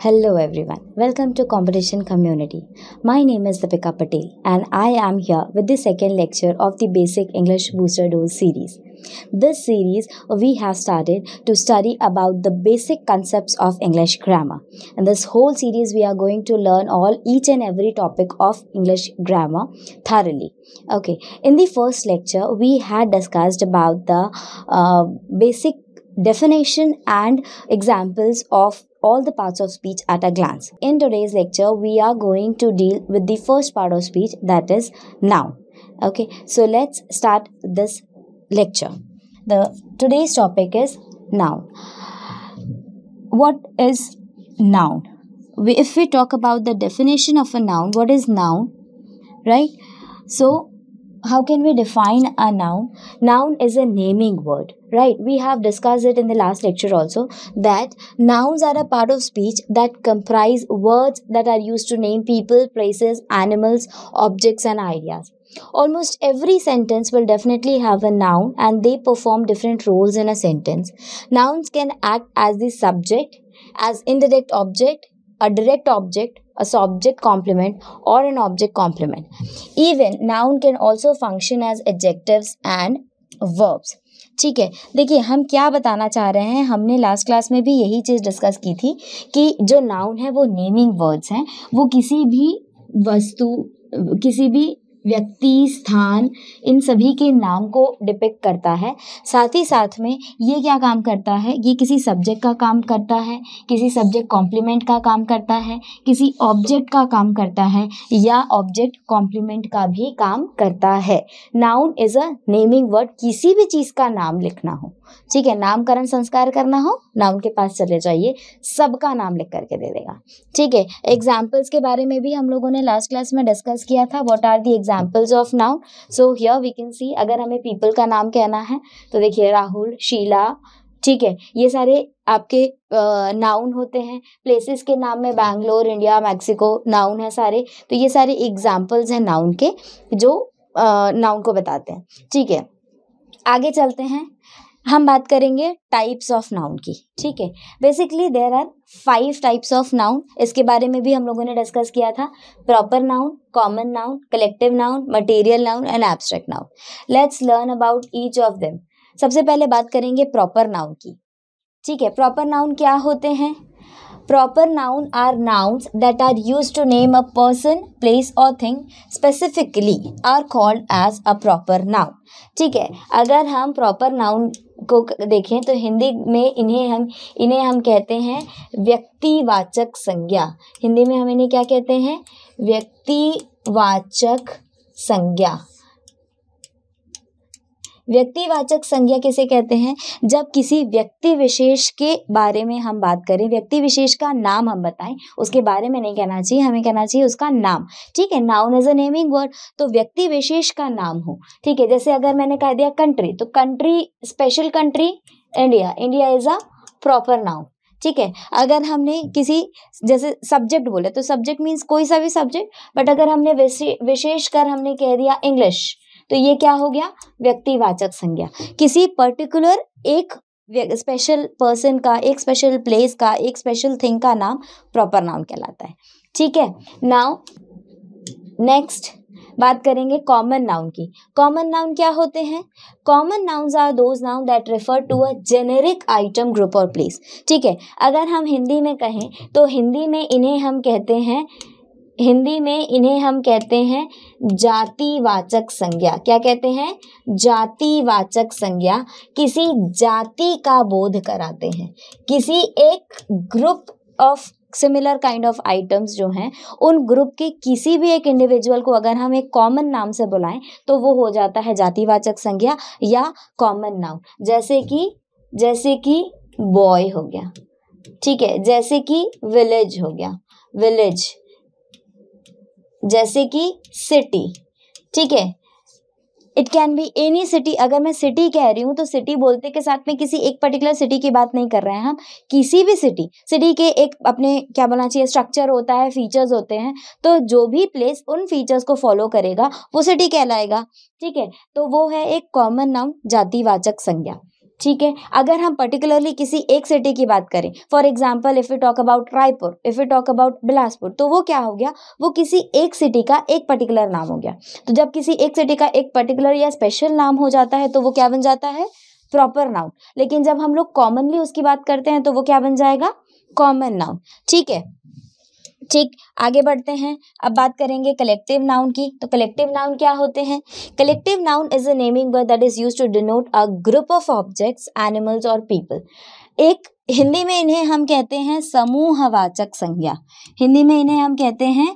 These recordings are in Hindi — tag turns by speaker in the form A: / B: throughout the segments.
A: Hello everyone, welcome to Competition Community. My name is Deepika Patel and I am here with the second lecture of the Basic English Booster Dose series. This series we have started to study about the basic concepts of English grammar. In this whole series we are going to learn all each and every topic of English grammar thoroughly. Okay, in the first lecture we had discussed about the uh, basic definition and examples of all the parts of speech at a glance. In today's lecture, we are going to deal with the first part of speech that is noun. Okay, so let's start this lecture. The today's topic is noun. What is noun? If we talk about the definition of a noun, what is noun? Right? So how can we define a noun? Noun is a naming word, right? We have discussed it in the last lecture also that nouns are a part of speech that comprise words that are used to name people, places, animals, objects, and ideas. Almost every sentence will definitely have a noun and they perform different roles in a sentence. Nouns can act as the subject, as indirect object, a direct object, a subject complement or an object complement. Even noun can also function as adjectives and verbs. ठीक है देखिए हम क्या बताना चाह रहे हैं हमने लास्ट क्लास में भी यही चीज़ डिस्कस की थी कि जो नाउन है वो नेमिंग वर्ड्स हैं वो किसी भी वस्तु किसी भी व्यक्ति स्थान इन सभी के नाम को डिपेक्ट करता है साथ ही साथ में ये क्या काम करता है ये किसी सब्जेक्ट का काम करता है किसी सब्जेक्ट कॉम्प्लीमेंट का काम करता है किसी ऑब्जेक्ट का काम करता है या ऑब्जेक्ट कॉम्प्लीमेंट का भी काम करता है noun is a naming word किसी भी चीज़ का नाम लिखना हो ठीक है नामकरण संस्कार करना हो नाउन के पास चले जाइए सबका नाम लिख करके दे देगा ठीक है एग्जाम्पल्स के बारे में भी हम लोगों ने लास्ट क्लास में डिस्कस किया था what are the examples of noun so here we can see अगर हमें पीपल का नाम कहना है तो देखिए राहुल शीला ठीक है ये सारे आपके नाउन होते हैं प्लेसेस के नाम में बैंगलोर इंडिया मैक्सिको नाउन है सारे तो ये सारे एग्जाम्पल्स हैं नाउन के जो नाउन को बताते हैं ठीक है आगे चलते हैं हम बात करेंगे टाइप्स ऑफ नाउन की ठीक है basically there are five types of noun इसके बारे में भी हम लोगों ने डिस्कस किया था proper noun common noun collective noun material noun and abstract noun let's learn about each of them सबसे पहले बात करेंगे प्रॉपर नाउन की ठीक है प्रॉपर नाउन क्या होते हैं Proper noun are nouns that are used to name a person, place or thing specifically are called as a proper noun. ठीक है अगर हम proper noun को देखें तो हिंदी में इन्हें हम इन्हें हम कहते हैं व्यक्तिवाचक संज्ञा हिंदी में हम इन्हें क्या कहते हैं व्यक्तिवाचक संज्ञा व्यक्तिवाचक संज्ञा किसे कहते हैं जब किसी व्यक्ति विशेष के बारे में हम बात करें व्यक्ति विशेष का नाम हम बताएं उसके बारे में नहीं कहना चाहिए हमें कहना चाहिए उसका नाम ठीक है noun as a naming word तो व्यक्ति विशेष का नाम हो ठीक है जैसे अगर मैंने कह दिया कंट्री तो country special country India India is a proper noun ठीक है अगर हमने किसी जैसे सब्जेक्ट बोले तो सब्जेक्ट मीन्स कोई सा भी सब्जेक्ट बट अगर हमने विशेष कर हमने कह दिया इंग्लिश तो ये क्या हो गया व्यक्तिवाचक संज्ञा किसी पर्टिकुलर एक स्पेशल पर्सन का एक स्पेशल प्लेस का एक स्पेशल थिंग का नाम प्रॉपर नाउन कहलाता है ठीक है नाउ नेक्स्ट बात करेंगे कॉमन नाउन की कॉमन नाउन क्या होते हैं common nouns are those noun that refer to a generic item group और प्लेस ठीक है अगर हम हिंदी में कहें तो हिंदी में इन्हें हम कहते हैं हिंदी में इन्हें हम कहते हैं जातिवाचक संज्ञा क्या कहते हैं जातिवाचक संज्ञा किसी जाति का बोध कराते हैं किसी एक group of similar kind of items जो हैं उन ग्रुप के किसी भी एक इंडिविजुअल को अगर हम एक कॉमन नाम से बुलाएं तो वो हो जाता है जातिवाचक संज्ञा या कॉमन नाम जैसे कि जैसे कि बॉय हो गया ठीक है जैसे कि विलेज हो गया विलेज जैसे कि सिटी ठीक है it can be any city अगर मैं सिटी कह रही हूँ तो सिटी बोलते के साथ में किसी एक पर्टिकुलर सिटी की बात नहीं कर रहे हैं हम किसी भी सिटी सिटी के एक अपने क्या बोलना चाहिए स्ट्रक्चर होता है फीचर्स होते हैं तो जो भी प्लेस उन फीचर्स को फॉलो करेगा वो सिटी कहलाएगा ठीक है तो वो है एक कॉमन नाउन जातिवाचक संज्ञा ठीक है अगर हम पर्टिकुलरली किसी एक सिटी की बात करें for example if you talk about Raipur if you talk about Bilaspur तो वो क्या हो गया वो किसी एक सिटी का एक पर्टिकुलर नाम हो गया तो जब किसी एक सिटी का एक पर्टिकुलर या स्पेशल नाम हो जाता है तो वो क्या बन जाता है प्रॉपर नाउन लेकिन जब हम लोग कॉमनली उसकी बात करते हैं तो वो क्या बन जाएगा कॉमन नाउन ठीक है ठीक आगे बढ़ते हैं अब बात करेंगे कलेक्टिव नाउन की तो कलेक्टिव नाउन क्या होते हैं collective noun is a naming word that is use to denote a group of objects animals और पीपल एक हिंदी में इन्हें हम कहते हैं समूहवाचक संज्ञा हिंदी में इन्हें हम कहते हैं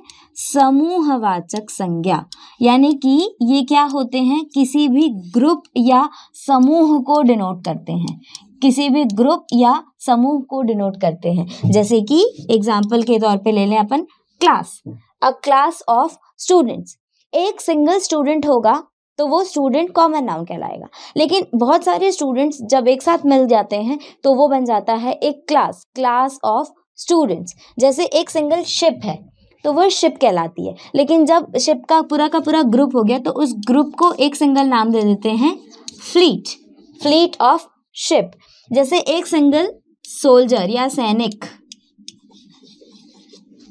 A: समूहवाचक संज्ञा यानी कि ये क्या होते हैं किसी भी ग्रुप या समूह को डिनोट करते हैं किसी भी ग्रुप या समूह को डिनोट करते हैं जैसे कि एग्जाम्पल के तौर पे ले लें अपन class a class of students एक सिंगल स्टूडेंट होगा तो वो स्टूडेंट कॉमन नाउन कहलाएगा लेकिन बहुत सारे स्टूडेंट्स जब एक साथ मिल जाते हैं तो वो बन जाता है एक क्लास क्लास ऑफ स्टूडेंट्स जैसे एक सिंगल शिप है तो वो शिप कहलाती है लेकिन जब शिप का पूरा का पूरा ग्रुप हो गया तो उस ग्रुप को एक सिंगल नाम दे देते हैं फ्लीट फ्लीट ऑफ शिप जैसे एक सिंगल सोल्जर या सैनिक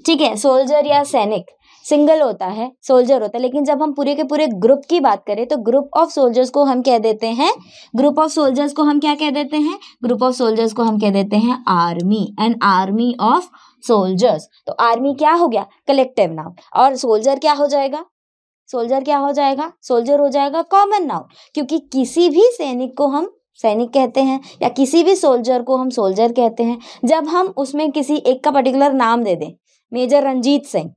A: ठीक है सोल्जर या सैनिक सिंगल होता है सोल्जर होता है लेकिन जब हम पूरे के पूरे ग्रुप की बात करें तो ग्रुप ऑफ सोल्जर्स को हम कह देते हैं ग्रुप ऑफ सोल्जर्स को हम क्या कह देते हैं ग्रुप ऑफ सोल्जर्स को हम कह देते हैं army an army of soldiers तो आर्मी क्या हो गया कलेक्टिव नाउ और सोल्जर क्या हो जाएगा सोल्जर क्या हो जाएगा सोल्जर हो जाएगा कॉमन नाउ क्योंकि किसी भी सैनिक को हम सैनिक कहते हैं या किसी भी सोल्जर को हम सोल्जर कहते हैं जब हम उसमें किसी एक का पर्टिकुलर नाम दे दें major Ranjit Singh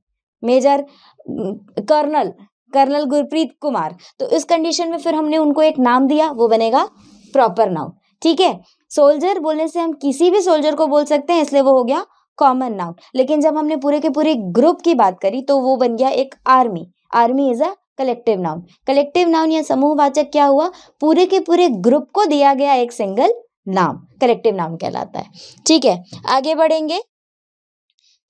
A: major colonel colonel Gurpreet Kumar तो इस कंडीशन में फिर हमने उनको एक नाम दिया वो बनेगा प्रॉपर नाउ ठीक है सोल्जर बोलने से हम किसी भी सोल्जर को बोल सकते हैं इसलिए वो हो गया कॉमन नाउ लेकिन जब हमने पूरे के पूरे ग्रुप की बात करी तो वो बन गया एक army army is a collective noun collective noun या समूहवाचक क्या हुआ पूरे के पूरे ग्रुप को दिया गया एक सिंगल नाम कलेक्टिव नाम कहलाता है ठीक है आगे बढ़ेंगे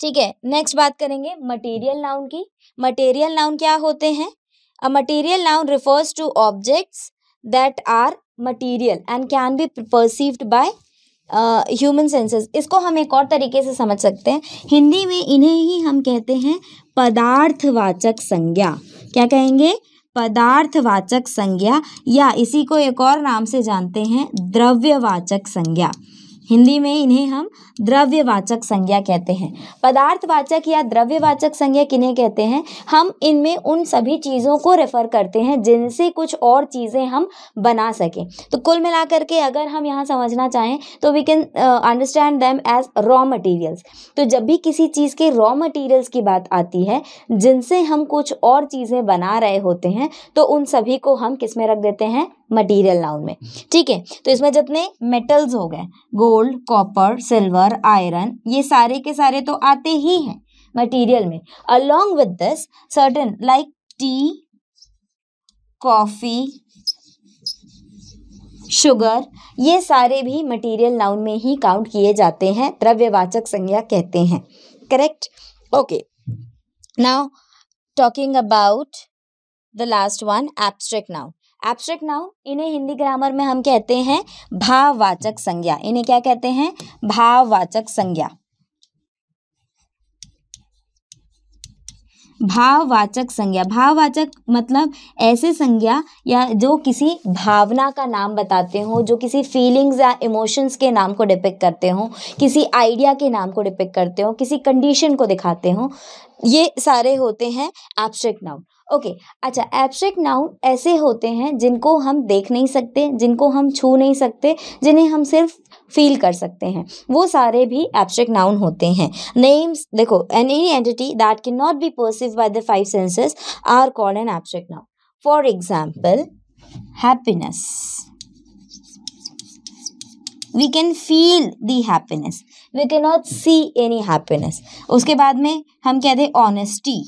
A: ठीक है नेक्स्ट बात करेंगे मटेरियल नाउन की मटेरियल नाउन क्या होते हैं a material noun refers to objects that are material and can be perceived by human senses इसको हम एक और तरीके से समझ सकते हैं हिंदी में इन्हें ही हम कहते हैं पदार्थवाचक संज्ञा क्या कहेंगे पदार्थवाचक संज्ञा या इसी को एक और नाम से जानते हैं द्रव्यवाचक संज्ञा हिंदी में इन्हें हम द्रव्यवाचक संज्ञा कहते हैं पदार्थवाचक या द्रव्यवाचक संज्ञा किन्हें कहते हैं हम इनमें उन सभी चीज़ों को रेफ़र करते हैं जिनसे कुछ और चीज़ें हम बना सकें तो कुल मिलाकर के अगर हम यहाँ समझना चाहें तो we can understand them as raw materials तो जब भी किसी चीज़ के रॉ मटेरियल्स की बात आती है जिनसे हम कुछ और चीज़ें बना रहे होते हैं तो उन सभी को हम किस में रख देते हैं मटीरियल नाउन में ठीक है तो इसमें जितने मेटल्स हो गए गोल्ड कॉपर सिल्वर आयरन ये सारे के सारे तो आते ही हैं मटीरियल में along with this certain like tea coffee sugar ये सारे भी मटेरियल नाउन में ही काउंट किए जाते हैं द्रव्यवाचक संज्ञा कहते हैं correct okay now talking about the last one abstract noun abstract noun इन्हें हिंदी ग्रामर में हम कहते हैं भाववाचक संज्ञा इन्हें क्या कहते हैं भाववाचक संज्ञा भाववाचक संज्ञा भाववाचक मतलब ऐसे संज्ञा या जो किसी भावना का नाम बताते हो जो किसी फीलिंग्स या इमोशंस के नाम को डिपिक करते हो किसी आइडिया के नाम को डिपिक करते हो किसी कंडीशन को दिखाते हो ये सारे होते हैं एब्स्ट्रैक्ट नाउन ओके अच्छा एब्स्ट्रैक्ट नाउन ऐसे होते हैं जिनको हम देख नहीं सकते जिनको हम छू नहीं सकते जिन्हें हम सिर्फ फील कर सकते हैं वो सारे भी एब्स्ट्रैक्ट नाउन होते हैं नेम्स देखो an any entity that can not be perceive by the five senses are called an abstract noun for example happiness we can feel the happiness we can not see any happiness उसके बाद में हम कहते हैं ऑनेस्टी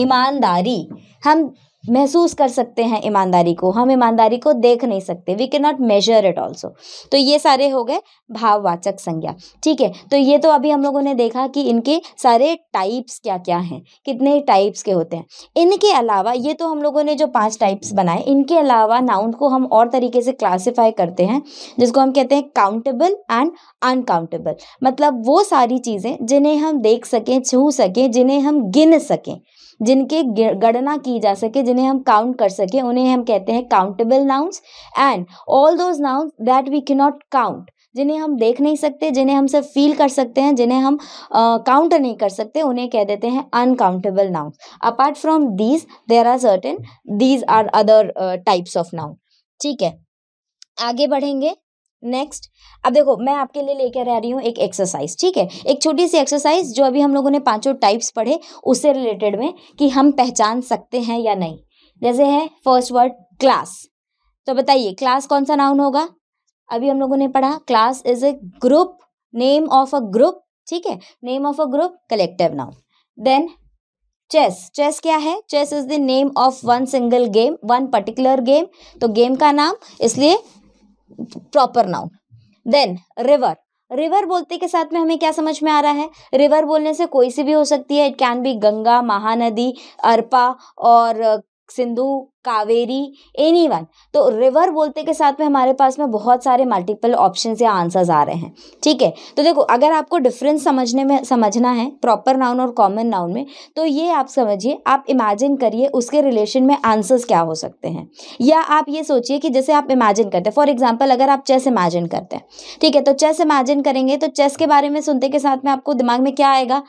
A: ईमानदारी हम महसूस कर सकते हैं ईमानदारी को हम ईमानदारी को देख नहीं सकते we can not measure it also तो ये सारे हो गए भाववाचक संज्ञा ठीक है तो ये तो अभी हम लोगों ने देखा कि इनके सारे टाइप्स क्या क्या हैं कितने टाइप्स के होते हैं इनके अलावा ये तो हम लोगों ने जो पांच टाइप्स बनाए इनके अलावा नाउन को हम और तरीके से क्लासीफाई करते हैं जिसको हम कहते हैं काउंटेबल एंड अनकाउंटेबल मतलब वो सारी चीज़ें जिन्हें हम देख सकें छू सकें जिन्हें हम गिन सकें जिनके गणना की जा सके जिन्हें हम काउंट कर सके उन्हें हम कहते हैं countable nouns and all those nouns that we can not count जिन्हें हम देख नहीं सकते जिन्हें हम सिर्फ फील कर सकते हैं जिन्हें हम काउंट uh, नहीं कर सकते उन्हें कह देते हैं uncountable nouns apart from these there are certain these are other types of noun ठीक है आगे बढ़ेंगे नेक्स्ट अब देखो मैं आपके लिए लेकर आ रही हूँ एक एक्सरसाइज ठीक है एक छोटी सी एक्सरसाइज जो अभी हम लोगों ने पांचों टाइप्स पढ़े उससे रिलेटेड में कि हम पहचान सकते हैं या नहीं जैसे है फर्स्ट वर्ड क्लास तो बताइए क्लास कौन सा नाउन होगा अभी हम लोगों ने पढ़ा class is a group name of a group ठीक है name of a group collective noun then chess chess क्या है chess is the name of one single game one particular game तो गेम का नाम इसलिए proper noun then river river बोलते के साथ में हमें क्या समझ में आ रहा है रिवर बोलने से कोई सी भी हो सकती है it can be Ganga Mahanadi Arpa और सिंधु कावेरी एनी वन तो रिवर बोलते के साथ में हमारे पास में बहुत सारे मल्टीपल ऑप्शन या आंसर्स आ रहे हैं ठीक है तो देखो अगर आपको डिफरेंस समझने में समझना है प्रॉपर नाउन और कॉमन नाउन में तो ये आप समझिए आप इमेजिन करिए उसके रिलेशन में आंसर्स क्या हो सकते हैं या आप ये सोचिए कि जैसे आप इमेजिन करते हैं फॉर एग्जाम्पल अगर आप चेस इमेजिन करते हैं ठीक है तो चेस इमेजिन करेंगे तो चेस के बारे में सुनते के साथ में आपको दिमाग में क्या आएगा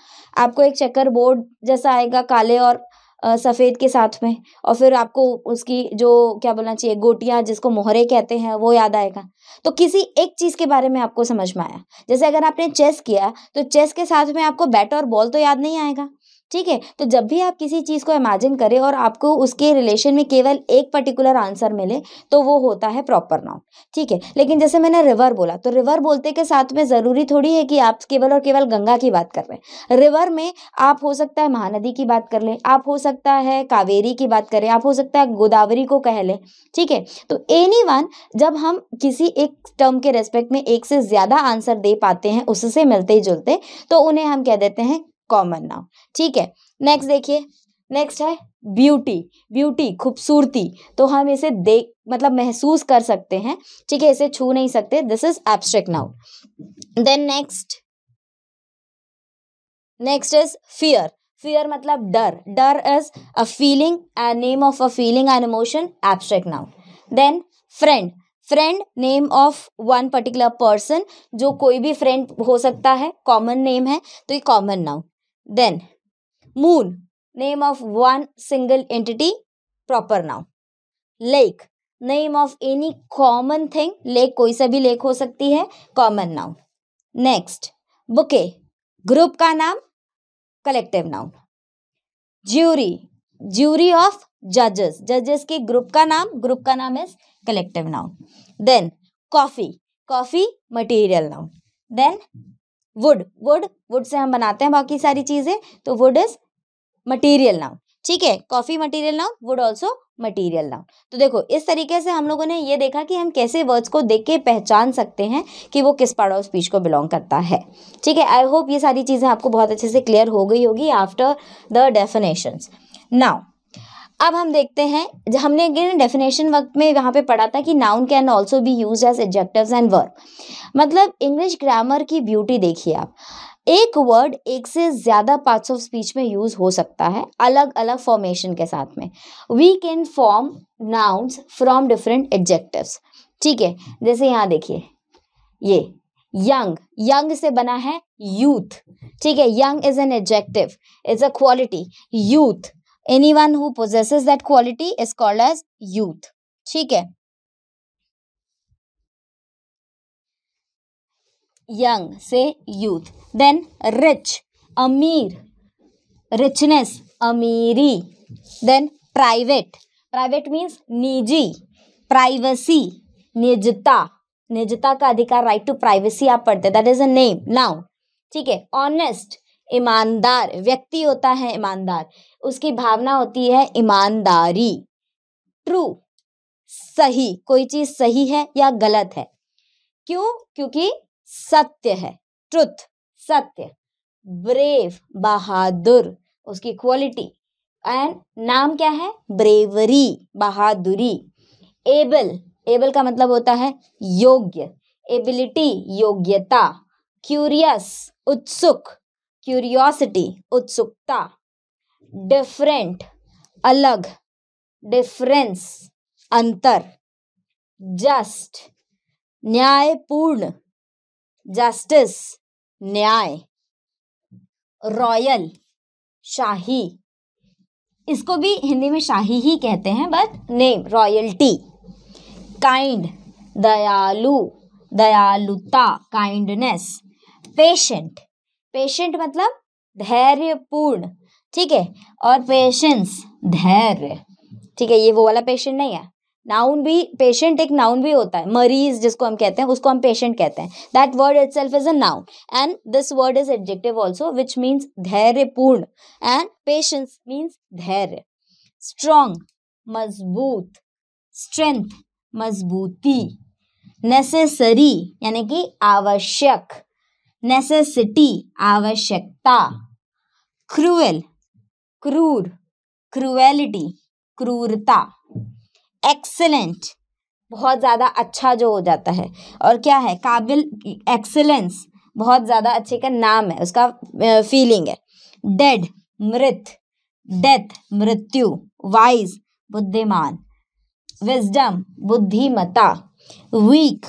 A: आपको एक चेकर बोर्ड जैसा आएगा काले और सफ़ेद के साथ में और फिर आपको उसकी जो क्या बोलना चाहिए गोटियाँ जिसको मोहरे कहते हैं वो याद आएगा तो किसी एक चीज़ के बारे में आपको समझ में आया जैसे अगर आपने चेस किया तो चेस के साथ में आपको बैट और बॉल तो याद नहीं आएगा ठीक है तो जब भी आप किसी चीज़ को इमेजिन करें और आपको उसके रिलेशन में केवल एक पर्टिकुलर आंसर मिले तो वो होता है प्रॉपर नाउन ठीक है लेकिन जैसे मैंने रिवर बोला तो रिवर बोलते के साथ में ज़रूरी थोड़ी है कि आप केवल और केवल गंगा की बात कर रहे हैं रिवर में आप हो सकता है महानदी की बात कर लें आप हो सकता है कावेरी की बात करें आप हो सकता है गोदावरी को कह लें ठीक है तो एनी वन जब हम किसी एक टर्म के रेस्पेक्ट में एक से ज़्यादा आंसर दे पाते हैं उससे मिलते जुलते तो उन्हें हम कह देते हैं कॉमन नाउन ठीक है नेक्स्ट देखिए नेक्स्ट है ब्यूटी ब्यूटी खूबसूरती तो हम इसे देख मतलब महसूस कर सकते हैं ठीक है इसे छू नहीं सकते this is abstract noun then next next is fear fear मतलब डर डर is a feeling a name of a feeling and emotion abstract noun then friend friend name of one particular person जो कोई भी फ्रेंड हो सकता है कॉमन नेम है तो ये common noun Then, moon, name of one single entity, proper noun. Lake, name of any common thing lake कोई सा भी लेक हो सकती है common noun next bouquet group का नाम collective noun jury jury of जजेस जजेस के ग्रुप का नाम ग्रुप का नाम is collective noun then coffee coffee material noun then would would would say हम बनाते हैं बाकी सारी चीज़ें तो वुड इज मटीरियल नाउन ठीक है coffee material noun wood also material noun तो देखो इस तरीके से हम लोगों ने ये देखा कि हम कैसे वर्ड्स को देख के पहचान सकते हैं कि वो किस पार्ट ऑफ स्पीच को बिलोंग करता है ठीक है आई होप ये सारी चीज़ें आपको बहुत अच्छे से क्लियर हो गई होगी आफ्टर द डेफिनेशंस नाउ अब हम देखते हैं हमने डेफिनेशन वक्त में यहाँ पे पढ़ा था कि noun can also be use as adjective and verb मतलब इंग्लिश ग्रामर की ब्यूटी देखिए आप एक वर्ड एक से ज़्यादा पार्ट्स ऑफ स्पीच में यूज़ हो सकता है अलग अलग फॉर्मेशन के साथ में we can form nouns from different adjectives ठीक है जैसे यहाँ देखिए ये यंग यंग से बना है यूथ ठीक है young is an adjective is a quality youth any one who possesses that quality is called as youth ठीक है यंग से यूथ देन रिच अमीर रिचनेस अमीरी देन प्राइवेट प्राइवेट मीन्स निजी प्राइवेसी निजता निजता का अधिकार राइट टू प्राइवेसी आप पढ़ते that is a name now ठीक है ऑनेस्ट ईमानदार व्यक्ति होता है ईमानदार उसकी भावना होती है ईमानदारी ट्रू सही कोई चीज सही है या गलत है क्यों क्योंकि सत्य है ट्रुथ सत्य ब्रेव बहादुर उसकी क्वालिटी एंड नाम क्या है ब्रेवरी बहादुरी एबल एबल का मतलब होता है योग्य एबिलिटी योग्यता क्यूरियस उत्सुक क्यूरियोसिटी उत्सुकता डिफरेंट अलग डिफरेंस अंतर जस्ट न्यायपूर्ण जस्टिस न्याय रॉयल शाही इसको भी हिंदी में शाही ही कहते हैं बट नेम रॉयल्टी काइंड दयालु दयालुता काइंडनेस पेशेंट पेशेंट मतलब धैर्यपूर्ण ठीक है और पेशेंस धैर्य ठीक है ये वो वाला पेशेंट नहीं है नाउन भी पेशेंट एक नाउन भी होता है मरीज जिसको हम कहते हैं उसको हम पेशेंट कहते हैं that word itself is a noun and this word is adjective also which means धैर्यपूर्ण एंड पेशेंस मीन्स धैर्य स्ट्रॉन्ग मजबूत स्ट्रेंथ मजबूती नेसेसरी यानी कि आवश्यक नेसेसिटी आवश्यकता क्रूएल क्रूर क्रूएलिटी क्रूरता एक्सेलेंट बहुत ज़्यादा अच्छा जो हो जाता है और क्या है काबिल एक्सेलेंस बहुत ज़्यादा अच्छे का नाम है उसका फीलिंग है डेड मृत डेथ मृत्यु वाइज बुद्धिमान विजडम बुद्धिमता वीक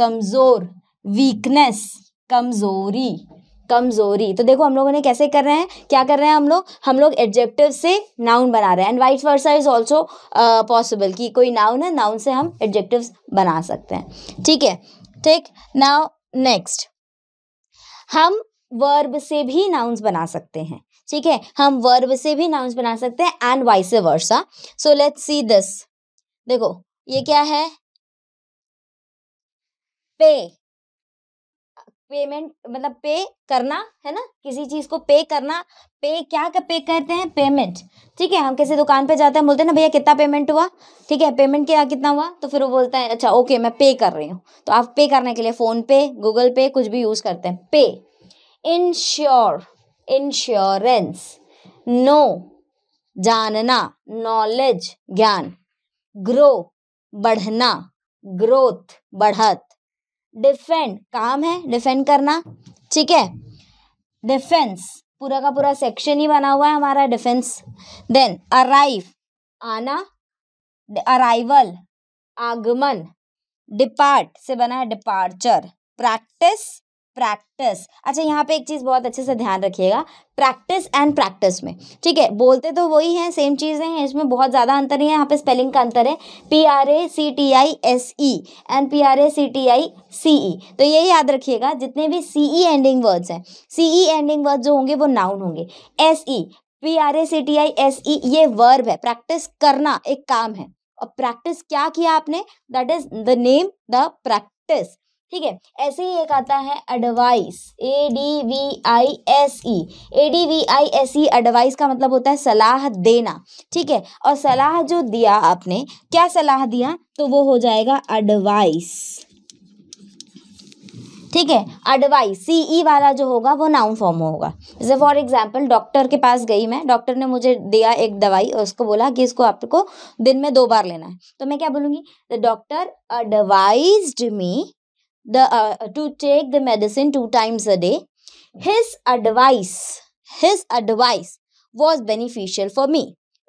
A: कमज़ोर वीकनेस कमज़ोरी कमज़ोरी तो देखो हम लोगों ने कैसे कर रहे हैं क्या कर रहे हैं हम लोग हम लोग एडजेक्टिव से नाउन बना रहे हैं and vice versa is also possible कि कोई नाउन है नाउन से हम एडजेक्टिव बना सकते हैं ठीक है ठीक नाउ नेक्स्ट हम वर्ब से भी नाउन्स बना सकते हैं ठीक है हम वर्ब से भी नाउन्स बना सकते हैं and vice versa so let see this देखो ये क्या है पे पेमेंट मतलब पे करना है ना किसी चीज़ को पे करना पे क्या का पे करते हैं पेमेंट ठीक है हम किसी दुकान पे जाते हैं बोलते हैं ना भैया कितना पेमेंट हुआ ठीक है पेमेंट क्या कितना हुआ तो फिर वो बोलता है अच्छा ओके मैं पे कर रही हूँ तो आप पे करने के लिए फ़ोन पे गूगल पे कुछ भी यूज़ करते हैं पे इंश्योर इंश्योरेंस नो जानना नॉलेज ज्ञान ग्रो बढ़ना ग्रोथ बढ़त डिफेंड काम है डिफेंड करना ठीक है डिफेंस पूरा का पूरा सेक्शन ही बना हुआ है हमारा डिफेंस देन अराइव आना अराइवल आगमन डिपार्ट से बना है डिपार्चर प्रैक्टिस प्रैक्टिस अच्छा यहाँ पे एक चीज़ बहुत अच्छे से ध्यान रखिएगा प्रैक्टिस एंड प्रैक्टिस में ठीक है बोलते तो वही हैं सेम चीज़ें हैं इसमें बहुत ज़्यादा अंतर नहीं है यहाँ पे स्पेलिंग का अंतर है P R A C T I S E and P R A C T I C E तो ये याद रखिएगा जितने भी सी ई एंडिंग वर्ड्स हैं सी ई एंडिंग वर्ड्स जो होंगे वो नाउन होंगे S E P R A C T I S E ये वर्ब है प्रैक्टिस करना एक काम है और प्रैक्टिस क्या किया आपने that is the name the practice ठीक है ऐसे ही एक आता है advice A D V I S E A D V I S E advice का मतलब होता है सलाह देना ठीक है और सलाह जो दिया आपने क्या सलाह दिया तो वो हो जाएगा एडवाइस ठीक है एडवाइस सी ई वाला जो होगा वो नाउन फॉर्म होगा जैसे फॉर एग्जांपल डॉक्टर के पास गई मैं डॉक्टर ने मुझे दिया एक दवाई और उसको बोला कि इसको आपको दिन में दो बार लेना है तो मैं क्या बोलूँगी the doctor advise me the uh, to take the medicine two times a day his advice his advice was beneficial for me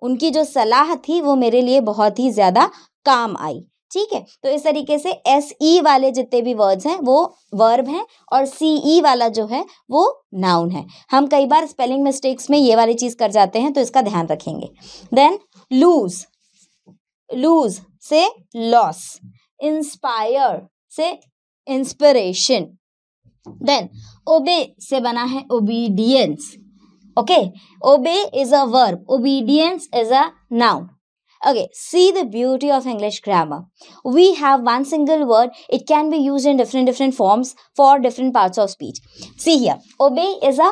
A: उनकी जो सलाह थी वो मेरे लिए बहुत ही ज़्यादा काम आई ठीक है तो इस तरीके से एस ई e वाले जितने भी वर्ड्स हैं वो वर्ब हैं और सी ई e वाला जो है वो नाउन है हम कई बार स्पेलिंग मिस्टेक्स में ये वाली चीज़ कर जाते हैं तो इसका ध्यान रखेंगे देन लूज लूज से लॉस इंस्पायर से inspiration. Then obey से बना है obedience. Okay, obey is a verb. Obedience is a noun. Okay, see the beauty of English grammar. We have one single word. It can be used in different different forms for different parts of speech. See here, obey is a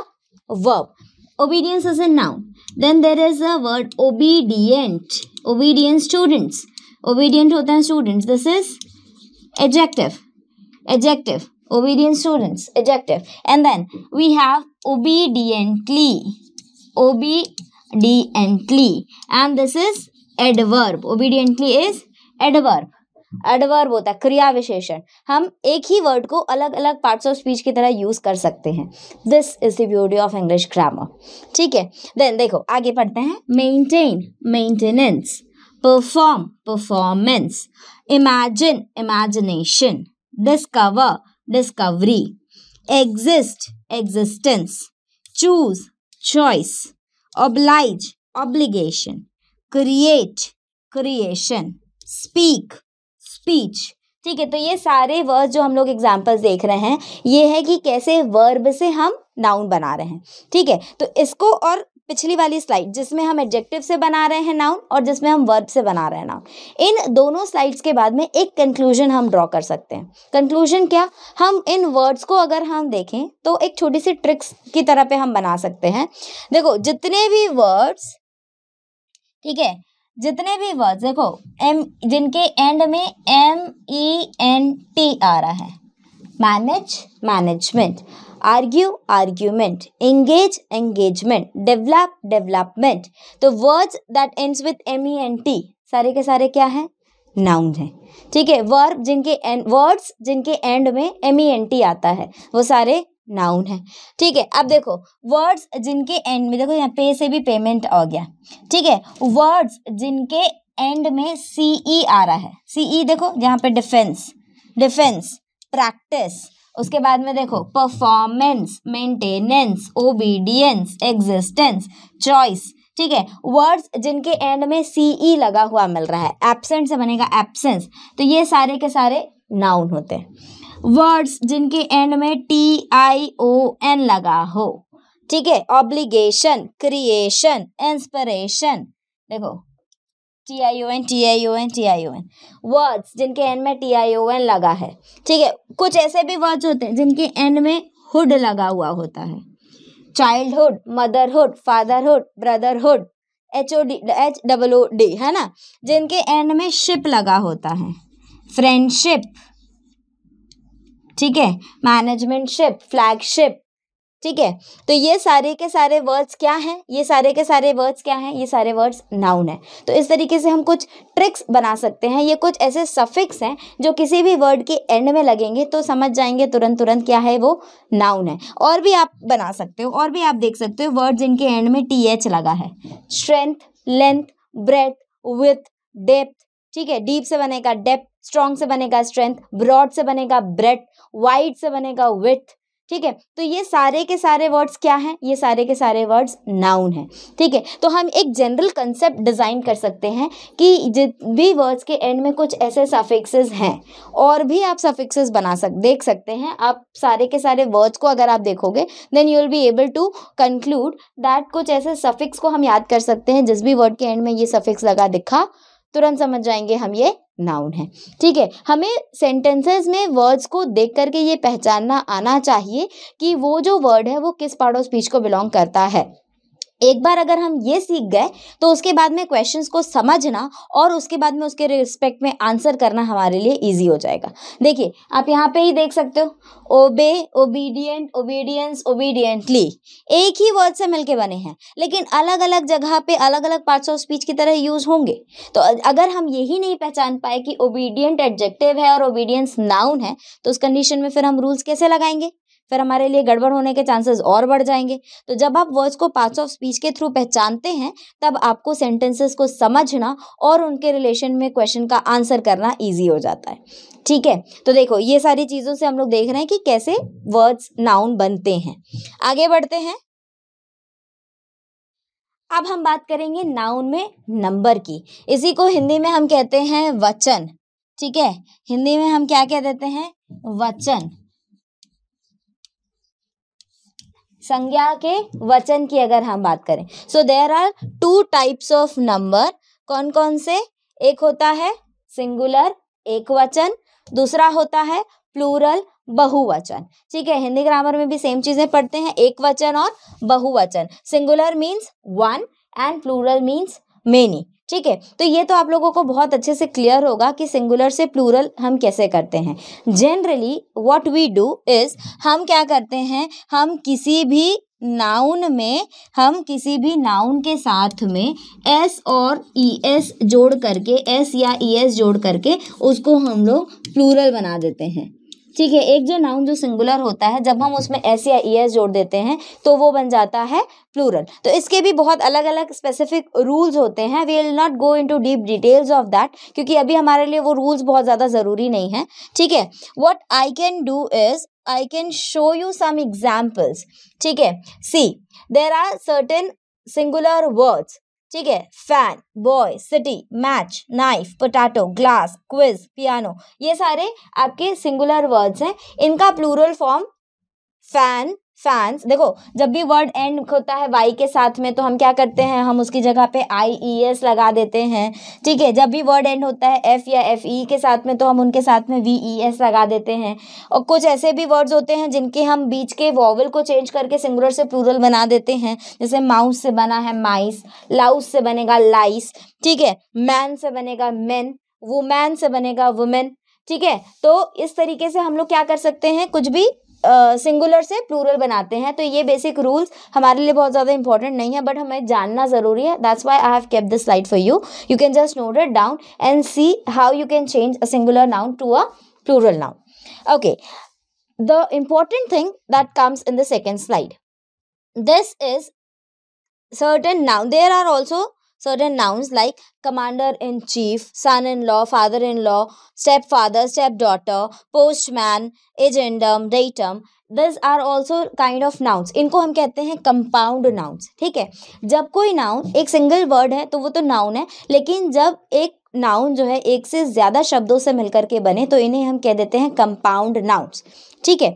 A: verb. Obedience is a noun. Then there is a word obedient. Obedient students. Obedient होता है students. This is adjective. adjective obedient students adjective and then we have obediently obediently and this is adverb obediently is adverb adverb होता है क्रिया विशेषण हम एक ही वर्ड को अलग अलग पार्ट्स ऑफ स्पीच की तरह यूज़ कर सकते हैं this is the beauty of English grammar ठीक है देन देखो आगे पढ़ते हैं maintain maintenance perform performance imagine imagination discover discovery exist existence choose choice oblige obligation create creation speak speech ठीक है तो ये सारे वर्ड जो हम लोग एग्जाम्पल्स देख रहे हैं ये है कि कैसे वर्ब से हम नाउन बना रहे हैं ठीक है तो इसको और पिछली वाली स्लाइड जिसमें हम एडजेक्टिव से बना रहे हैं नाउन और जिसमें हम वर्ब से बना रहे हैं नाउन इन दोनों स्लाइड्स के बाद में एक कंक्लूजन हम ड्रॉ कर सकते हैं कंक्लूजन क्या हम इन वर्ड्स को अगर हम देखें तो एक छोटी सी ट्रिक्स की तरह पे हम बना सकते हैं देखो जितने भी वर्ड्स ठीक है जितने भी वर्ड्स देखो एम जिनके एंड में एम ई एन टी आ रहा है manage management argue argument engage engagement develop development तो words that ends with M E N T सारे के सारे क्या हैं नाउन है ठीक है वर्ब जिनके वर्ड्स जिनके एंड में एम ई एन टी आता है वो सारे नाउन है ठीक है अब देखो वर्ड्स जिनके एंड में देखो यहाँ पे से भी पेमेंट आ गया ठीक है वर्ड्स जिनके एंड में सी ई e आ रहा है सी ई e देखो यहाँ पे डिफेंस डिफेंस प्रैक्टिस उसके बाद में देखो performance maintenance obedience existence choice ठीक है वर्ड्स जिनके एंड में सी ई e लगा हुआ मिल रहा है एबसेंट से बनेगा एबसेंस तो ये सारे के सारे नाउन होते हैं वर्ड्स जिनके एंड में टी आई ओ एन लगा हो ठीक है ऑब्लिगेशन क्रिएशन इंस्पिरेशन देखो T I O N T I O N T I O N words जिनके एंड में टी आई ओ एन लगा है ठीक है कुछ ऐसे भी वर्ड्स होते हैं जिनके एंड में हुड लगा हुआ होता है childhood motherhood fatherhood brotherhood H O D H double O D है ना जिनके एंड में शिप लगा होता है फ्रेंडशिप ठीक है मैनेजमेंटशिप फ्लैगशिप ठीक है तो ये सारे के सारे वर्ड्स क्या हैं ये सारे के सारे वर्ड्स क्या हैं ये सारे वर्ड्स नाउन है तो इस तरीके से हम कुछ ट्रिक्स बना सकते हैं ये कुछ ऐसे सफिक्स हैं जो किसी भी वर्ड के एंड में लगेंगे तो समझ जाएंगे तुरंत तुरंत क्या है वो नाउन है और भी आप बना सकते हो और भी आप देख सकते हो वर्ड जिनके एंड में टी एच लगा है strength length breadth width depth ठीक है डीप से बनेगा डेप्थ स्ट्रॉन्ग से बनेगा स्ट्रेंथ ब्रॉड से बनेगा ब्रेथ वाइड से बनेगा विथ ठीक है तो ये सारे के सारे वर्ड्स क्या हैं ये सारे के सारे वर्ड्स नाउन हैं ठीक है तो हम एक जनरल कंसेप्ट डिज़ाइन कर सकते हैं कि जित भी वर्ड्स के एंड में कुछ ऐसे सफिक्सेस हैं और भी आप सफिक्सेस बना सक देख सकते हैं आप सारे के सारे वर्ड्स को अगर आप देखोगे then you will be able to conclude that कुछ ऐसे सफिक्स को हम याद कर सकते हैं जिस भी वर्ड के एंड में ये सफिक्स लगा दिखा तुरंत समझ जाएंगे हम ये नाउन है ठीक है हमें सेंटेंसेस में वर्ड्स को देख करके ये पहचानना आना चाहिए कि वो जो वर्ड है वो किस पार्ट ऑफ स्पीच को बिलोंग करता है एक बार अगर हम ये सीख गए तो उसके बाद में क्वेश्चंस को समझना और उसके बाद में उसके रिस्पेक्ट में आंसर करना हमारे लिए इजी हो जाएगा देखिए आप यहाँ पे ही देख सकते हो ओबे ओबीडियंट ओबीडियंस ओबीडियंटली एक ही वर्ड से मिलके बने हैं लेकिन अलग अलग जगह पे अलग अलग पार्ट्स ऑफ स्पीच की तरह यूज होंगे तो अगर हम यही नहीं पहचान पाए कि ओबीडियंट एडजेक्टिव है और ओबीडियंस नाउन है तो उस कंडीशन में फिर हम रूल्स कैसे लगाएंगे फिर हमारे लिए गड़बड़ होने के चांसेस और बढ़ जाएंगे तो जब आप वर्ड्स को पार्ट्स ऑफ स्पीच के थ्रू पहचानते हैं तब आपको सेंटेंसेस को समझना और उनके रिलेशन में क्वेश्चन का आंसर करना ईजी हो जाता है ठीक है तो देखो ये सारी चीज़ों से हम लोग देख रहे हैं कि कैसे वर्ड्स नाउन बनते हैं आगे बढ़ते हैं अब हम बात करेंगे नाउन में नंबर की इसी को हिंदी में हम कहते हैं वचन ठीक है हिंदी में हम क्या कह देते हैं वचन संज्ञा के वचन की अगर हम बात करें so there are two types of number कौन कौन से एक होता है सिंगुलर एक वचन दूसरा होता है प्लूरल बहुवचन ठीक है हिंदी ग्रामर में भी सेम चीज़ें पढ़ते हैं एक वचन और बहुवचन singular means one and plural means many ठीक है तो ये तो आप लोगों को बहुत अच्छे से क्लियर होगा कि सिंगुलर से प्लूरल हम कैसे करते हैं generally what we do is हम क्या करते हैं हम किसी भी नाउन में हम किसी भी नाउन के साथ में एस और ई एस जोड़ करके एस या ई एस जोड़ करके उसको हम लोग प्लूरल बना देते हैं ठीक है एक जो नाउन जो सिंगुलर होता है जब हम उसमें एस या ई e एस जोड़ देते हैं तो वो बन जाता है प्लूरल तो इसके भी बहुत अलग अलग स्पेसिफिक रूल्स होते हैं we will not go into deep details of that क्योंकि अभी हमारे लिए वो रूल्स बहुत ज़्यादा ज़रूरी नहीं है ठीक है what I can do is I can show you some examples ठीक है see there are certain singular words ठीक है fan boy city match knife potato glass quiz piano ये सारे आपके सिंगुलर वर्ड्स हैं इनका प्लूरल फॉर्म फैन फैंस देखो जब भी वर्ड एंड होता है वाई के साथ में तो हम क्या करते हैं हम उसकी जगह पे आई ई एस लगा देते हैं ठीक है जब भी वर्ड एंड होता है एफ़ या एफ़ ई e के साथ में तो हम उनके साथ में वी ई एस लगा देते हैं और कुछ ऐसे भी वर्ड्स होते हैं जिनके हम बीच के वॉवल को चेंज करके सिंगुलर से प्लूरल बना देते हैं जैसे माउस से बना है माइस लाउस से बनेगा लाइस ठीक है मैन से बनेगा मैन वुमैन से बनेगा वुमेन ठीक है तो इस तरीके से हम लोग क्या कर सकते हैं कुछ भी सिंगुलर से प्लूरल बनाते हैं तो ये बेसिक रूल्स हमारे लिए बहुत ज़्यादा इंपॉर्टेंट नहीं है बट हमें जानना ज़रूरी है that's why I have kept this slide for you you can just note it down and see how you can change a singular noun to a plural noun okay the important thing that comes in the second slide this is certain noun there are also certain nouns like commander in chief, son in law, father in law, step daughter postman, agendum, datum. This are also kind of nouns इनको हम कहते हैं कंपाउंड नाउन्स ठीक है जब कोई नाउन एक सिंगल वर्ड है तो वो तो नाउन है लेकिन जब एक नाउन जो है एक से ज़्यादा शब्दों से मिलकर के बने तो इन्हें हम कह देते हैं कंपाउंड नाउन्स ठीक है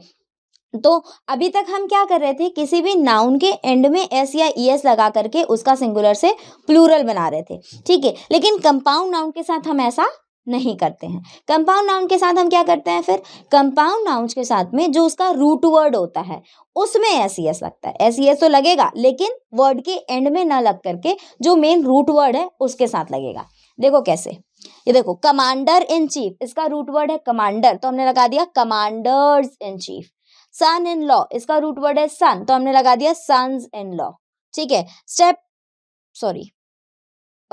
A: तो अभी तक हम क्या कर रहे थे किसी भी नाउन के एंड में एस या ई एस लगा करके उसका सिंगुलर से प्लूरल बना रहे थे ठीक है लेकिन कंपाउंड नाउन के साथ हम ऐसा नहीं करते हैं कंपाउंड नाउन के साथ हम क्या करते हैं फिर कंपाउंड नाउन्स के साथ में जो उसका रूट वर्ड होता है उसमें एस ई एस लगता है एस ई एस तो लगेगा लेकिन वर्ड के एंड में ना लग करके जो मेन रूट वर्ड है उसके साथ लगेगा देखो कैसे ये देखो कमांडर इन चीफ इसका रूट वर्ड है कमांडर तो हमने लगा दिया commanders in chief son in law इसका रूट वर्ड है सन तो हमने लगा दिया सन इन लॉ ठीक है step sorry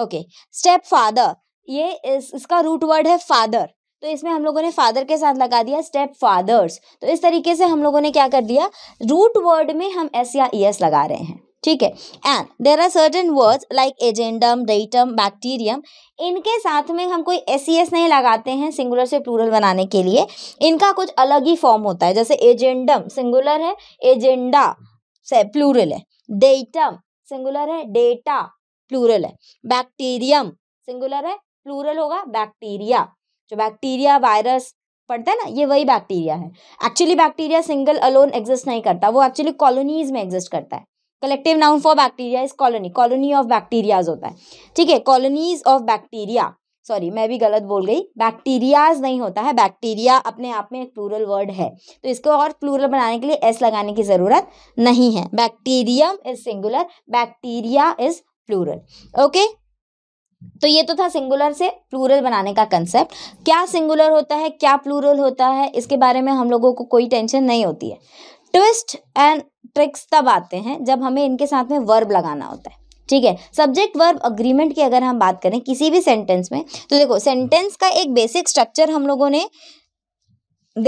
A: okay step father ये इस, इसका रूट वर्ड है फादर तो इसमें हम लोगों ने फादर के साथ लगा दिया स्टेप फादर्स तो इस तरीके से हम लोगों ने क्या कर दिया रूट वर्ड में हम एस या ई e एस लगा रहे हैं ठीक है and there are certain words like agendum datum bacterium इनके साथ में हम कोई एस e नहीं लगाते हैं सिंगुलर से प्लूरल बनाने के लिए इनका कुछ अलग ही फॉर्म होता है जैसे एजेंडम सिंगुलर है एजेंडा से प्लूरल है डेटम सिंगुलर है डेटा प्लूरल है बैक्टीरियम सिंगुलर है प्लूरल होगा बैक्टीरिया जो बैक्टीरिया वायरस पड़ता है ना ये वही बैक्टीरिया है actually bacteria single alone exist नहीं करता वो एक्चुअली कॉलोनीज में एग्जिस्ट करता है collective noun for bacteria is colony colony of bacterias होता है ठीक है कॉलोनीज ऑफ बैक्टीरिया सॉरी मैं भी गलत बोल गई बैक्टीरियाज नहीं होता है बैक्टीरिया अपने आप में एक प्लूरल वर्ड है तो इसको और प्लूरल बनाने के लिए एस लगाने की ज़रूरत नहीं है bacterium is singular bacteria is plural okay तो ये तो था सिंगुलर से प्लूरल बनाने का कंसेप्ट क्या सिंगुलर होता है क्या प्लूरल होता है इसके बारे में हम लोगों को कोई टेंशन नहीं होती है ट्विस्ट एंड ट्रिक्स तब आते हैं जब हमें इनके साथ में वर्ब लगाना होता है ठीक है सब्जेक्ट वर्ब अग्रीमेंट की अगर हम बात करें किसी भी सेंटेंस में तो देखो सेंटेंस का एक बेसिक स्ट्रक्चर हम लोगों ने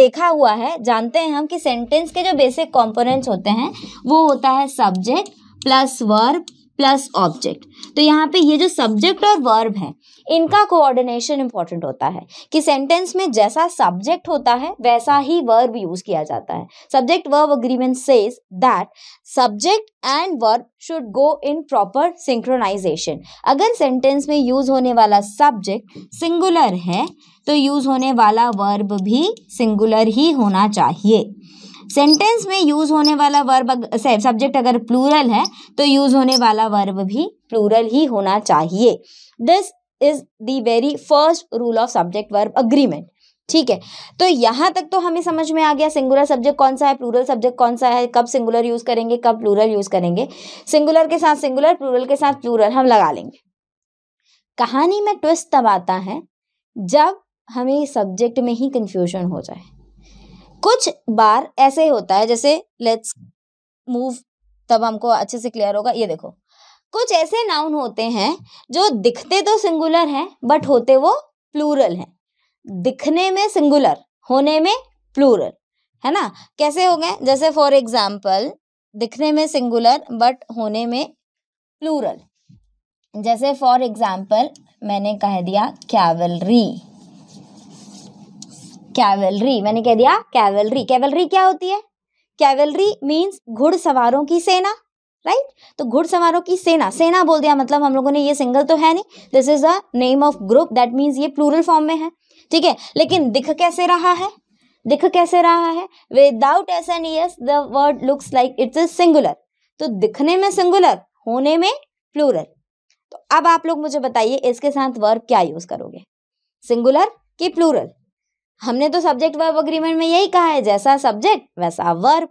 A: देखा हुआ है जानते हैं हम कि सेंटेंस के जो बेसिक कॉम्पोनेंट्स होते हैं वो होता है subject plus verb plus object तो यहाँ पे ये जो सब्जेक्ट और वर्ब है इनका कोऑर्डिनेशन इंपॉर्टेंट होता है कि सेंटेंस में जैसा सब्जेक्ट होता है वैसा ही वर्ब यूज किया जाता है subject verb agreement says that subject and verb should go in proper synchronization अगर सेंटेंस में यूज होने वाला सब्जेक्ट सिंगुलर है तो यूज होने वाला वर्ब भी सिंगुलर ही होना चाहिए सेंटेंस में यूज़ होने वाला वर्ब सब्जेक्ट अगर प्लूरल है तो यूज़ होने वाला वर्ब भी प्लूरल ही होना चाहिए this is the very first rule of subject verb agreement ठीक है तो यहाँ तक तो हमें समझ में आ गया सिंगुलर सब्जेक्ट कौन सा है प्लूरल सब्जेक्ट कौन सा है कब सिंगुलर यूज़ करेंगे कब प्लूरल यूज़ करेंगे सिंगुलर के साथ सिंगुलर प्लूरल के साथ प्लूरल हम लगा लेंगे कहानी में ट्विस्ट तब आता है जब हमें सब्जेक्ट में ही कंफ्यूजन हो जाए कुछ बार ऐसे होता है जैसे लेट्स मूव तब हमको अच्छे से क्लियर होगा ये देखो कुछ ऐसे नाउन होते हैं जो दिखते तो सिंगुलर हैं बट होते वो प्लूरल हैं दिखने में सिंगुलर होने में प्लूरल है ना कैसे हो गए जैसे फॉर एग्जाम्पल दिखने में सिंगुलर बट होने में प्लूरल जैसे फॉर एग्जाम्पल मैंने कह दिया कैवलरी कैवलरी मैंने कह दिया कैवलरी कैवलरी क्या होती है कैवलरी मीन्स घुड़सवारों की सेना राइट right? तो घुड़सवारों की सेना सेना बोल दिया मतलब हम लोगों ने ये सिंगल तो है नहीं this is a name of group that means ये प्लूरल फॉर्म में है ठीक है लेकिन दिख कैसे रहा है दिख कैसे रहा है without S N S the word looks like it's a singular तो दिखने में सिंगुलर होने में प्लूरल तो अब आप लोग मुझे बताइए इसके साथ वर्ब क्या यूज करोगे सिंगुलर की प्लूरल हमने तो सब्जेक्ट वर्ब अग्रीमेंट में यही कहा है जैसा सब्जेक्ट वैसा वर्ब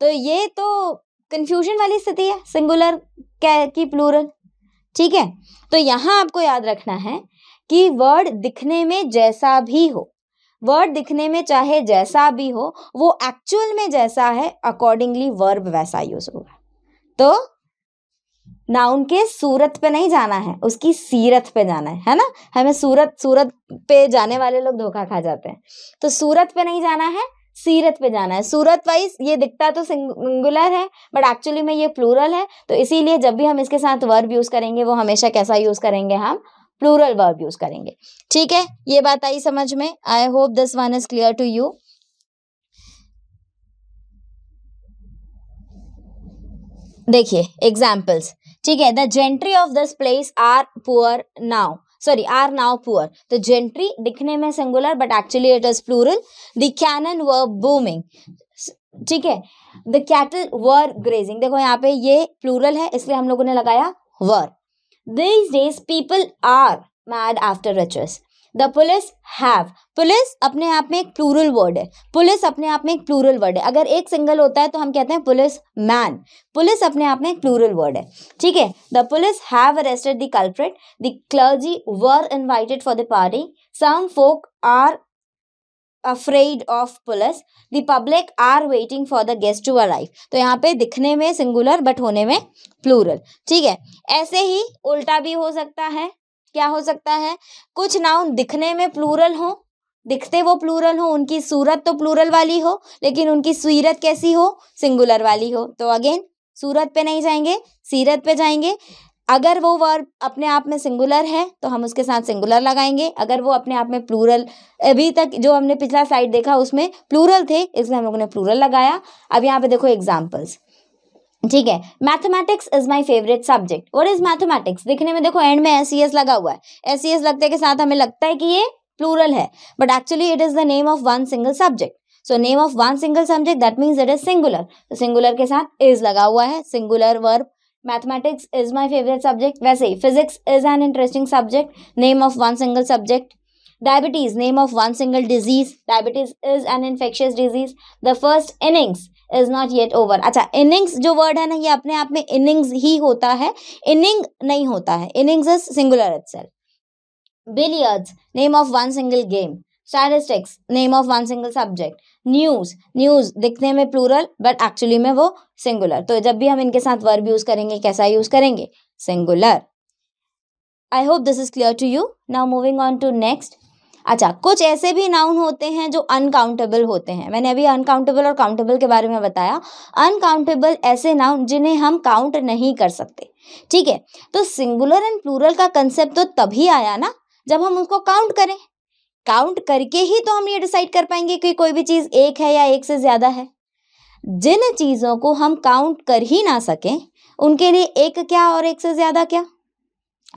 A: तो ये तो कन्फ्यूजन वाली स्थिति है सिंगुलर की प्लूरल ठीक है तो यहाँ आपको याद रखना है कि वर्ड दिखने में जैसा भी हो वर्ड दिखने में चाहे जैसा भी हो वो एक्चुअल में जैसा है अकॉर्डिंगली वर्ब वैसा यूज होगा तो ना उनके सूरत पे नहीं जाना है उसकी सीरत पे जाना है है ना हमें सूरत सूरत पे जाने वाले लोग धोखा खा जाते हैं तो सूरत पे नहीं जाना है सीरत पे जाना है सूरत वाइज ये दिखता तो सिंगुलर है बट एक्चुअली में ये प्लूरल है तो इसीलिए जब भी हम इसके साथ वर्ब यूज़ करेंगे वो हमेशा कैसा यूज़ करेंगे हम प्लूरल वर्ब यूज़ करेंगे ठीक है ये बात आई समझ में आई hope this one is clear to you देखिए एग्जाम्पल्स ठीक है the gentry of this place are poor now sorry are now poor तो जेंट्री दिखने में singular but actually it is plural the cannon were booming ठीक है द कैटल वर ग्रेजिंग देखो यहाँ पे ये प्लूरल है इसलिए हम लोगों ने लगाया were this days people are mad after riches the police have police अपने आप में एक प्लूरल वर्ड है पुलिस अपने आप में एक प्लूरल वर्ड है अगर एक सिंगल होता है तो हम कहते हैं पुलिस मैन पुलिस अपने आप में एक प्लूरल वर्ड है ठीक है the police have arrested the culprit the clergy were invited for the party some folk are afraid of police the public are waiting for the guest to arrive तो यहाँ पे दिखने में सिंगुलर बट होने में प्लूरल ठीक है ऐसे ही उल्टा भी हो सकता है क्या हो सकता है कुछ नाउन दिखने में प्लूरल हो दिखते वो प्लूरल हो उनकी सूरत तो प्लूरल वाली हो लेकिन उनकी सीरत कैसी हो सिंगुलर वाली हो तो अगेन सूरत पे नहीं जाएंगे सीरत पे जाएंगे अगर वो वर्ब अपने आप में सिंगुलर है तो हम उसके साथ सिंगुलर लगाएंगे अगर वो अपने आप में प्लूरल अभी तक जो हमने पिछला साइड देखा उसमें प्लूरल थे इसलिए हम लोगों ने प्लूरल लगाया अब यहाँ पे देखो एग्जाम्पल्स ठीक है mathematics is my favourite subject what is mathematics दिखने में देखो एंड में एस सी एस लगा हुआ है एस e लगते के साथ हमें लगता है कि ये प्लूरल है but actually it is the name of one single subject so name of one single subject that means it is singular तो सिंगुलर के साथ इज लगा हुआ है singular verb mathematics is my favourite subject वैसे ही physics is an interesting subject name of one single subject diabetes name of one single disease diabetes is an infectious disease the first innings is not yet over अच्छा इनिंग्स जो वर्ड है ना ये अपने आप में इनिंग्स ही होता है इनिंग नहीं होता है innings is singular it billiards name of one single game statistics name of one single subject news news दिखने में प्लूरल बट एक्चुअली में वो सिंगुलर तो जब भी हम इनके साथ वर्ब यूज करेंगे कैसा यूज करेंगे singular I hope this is clear to you now moving on to next अच्छा कुछ ऐसे भी नाउन होते हैं जो अनकाउंटेबल होते हैं मैंने अभी अनकाउंटेबल और काउंटेबल के बारे में बताया अनकाउंटेबल ऐसे नाउन जिन्हें हम काउंट नहीं कर सकते ठीक है तो सिंगुलर एंड प्लूरल का कंसेप्ट तो तभी आया ना जब हम उसको काउंट करें काउंट करके ही तो हम ये डिसाइड कर पाएंगे कि कोई भी चीज़ एक है या एक से ज़्यादा है जिन चीज़ों को हम काउंट कर ही ना सकें उनके लिए एक क्या और एक से ज़्यादा क्या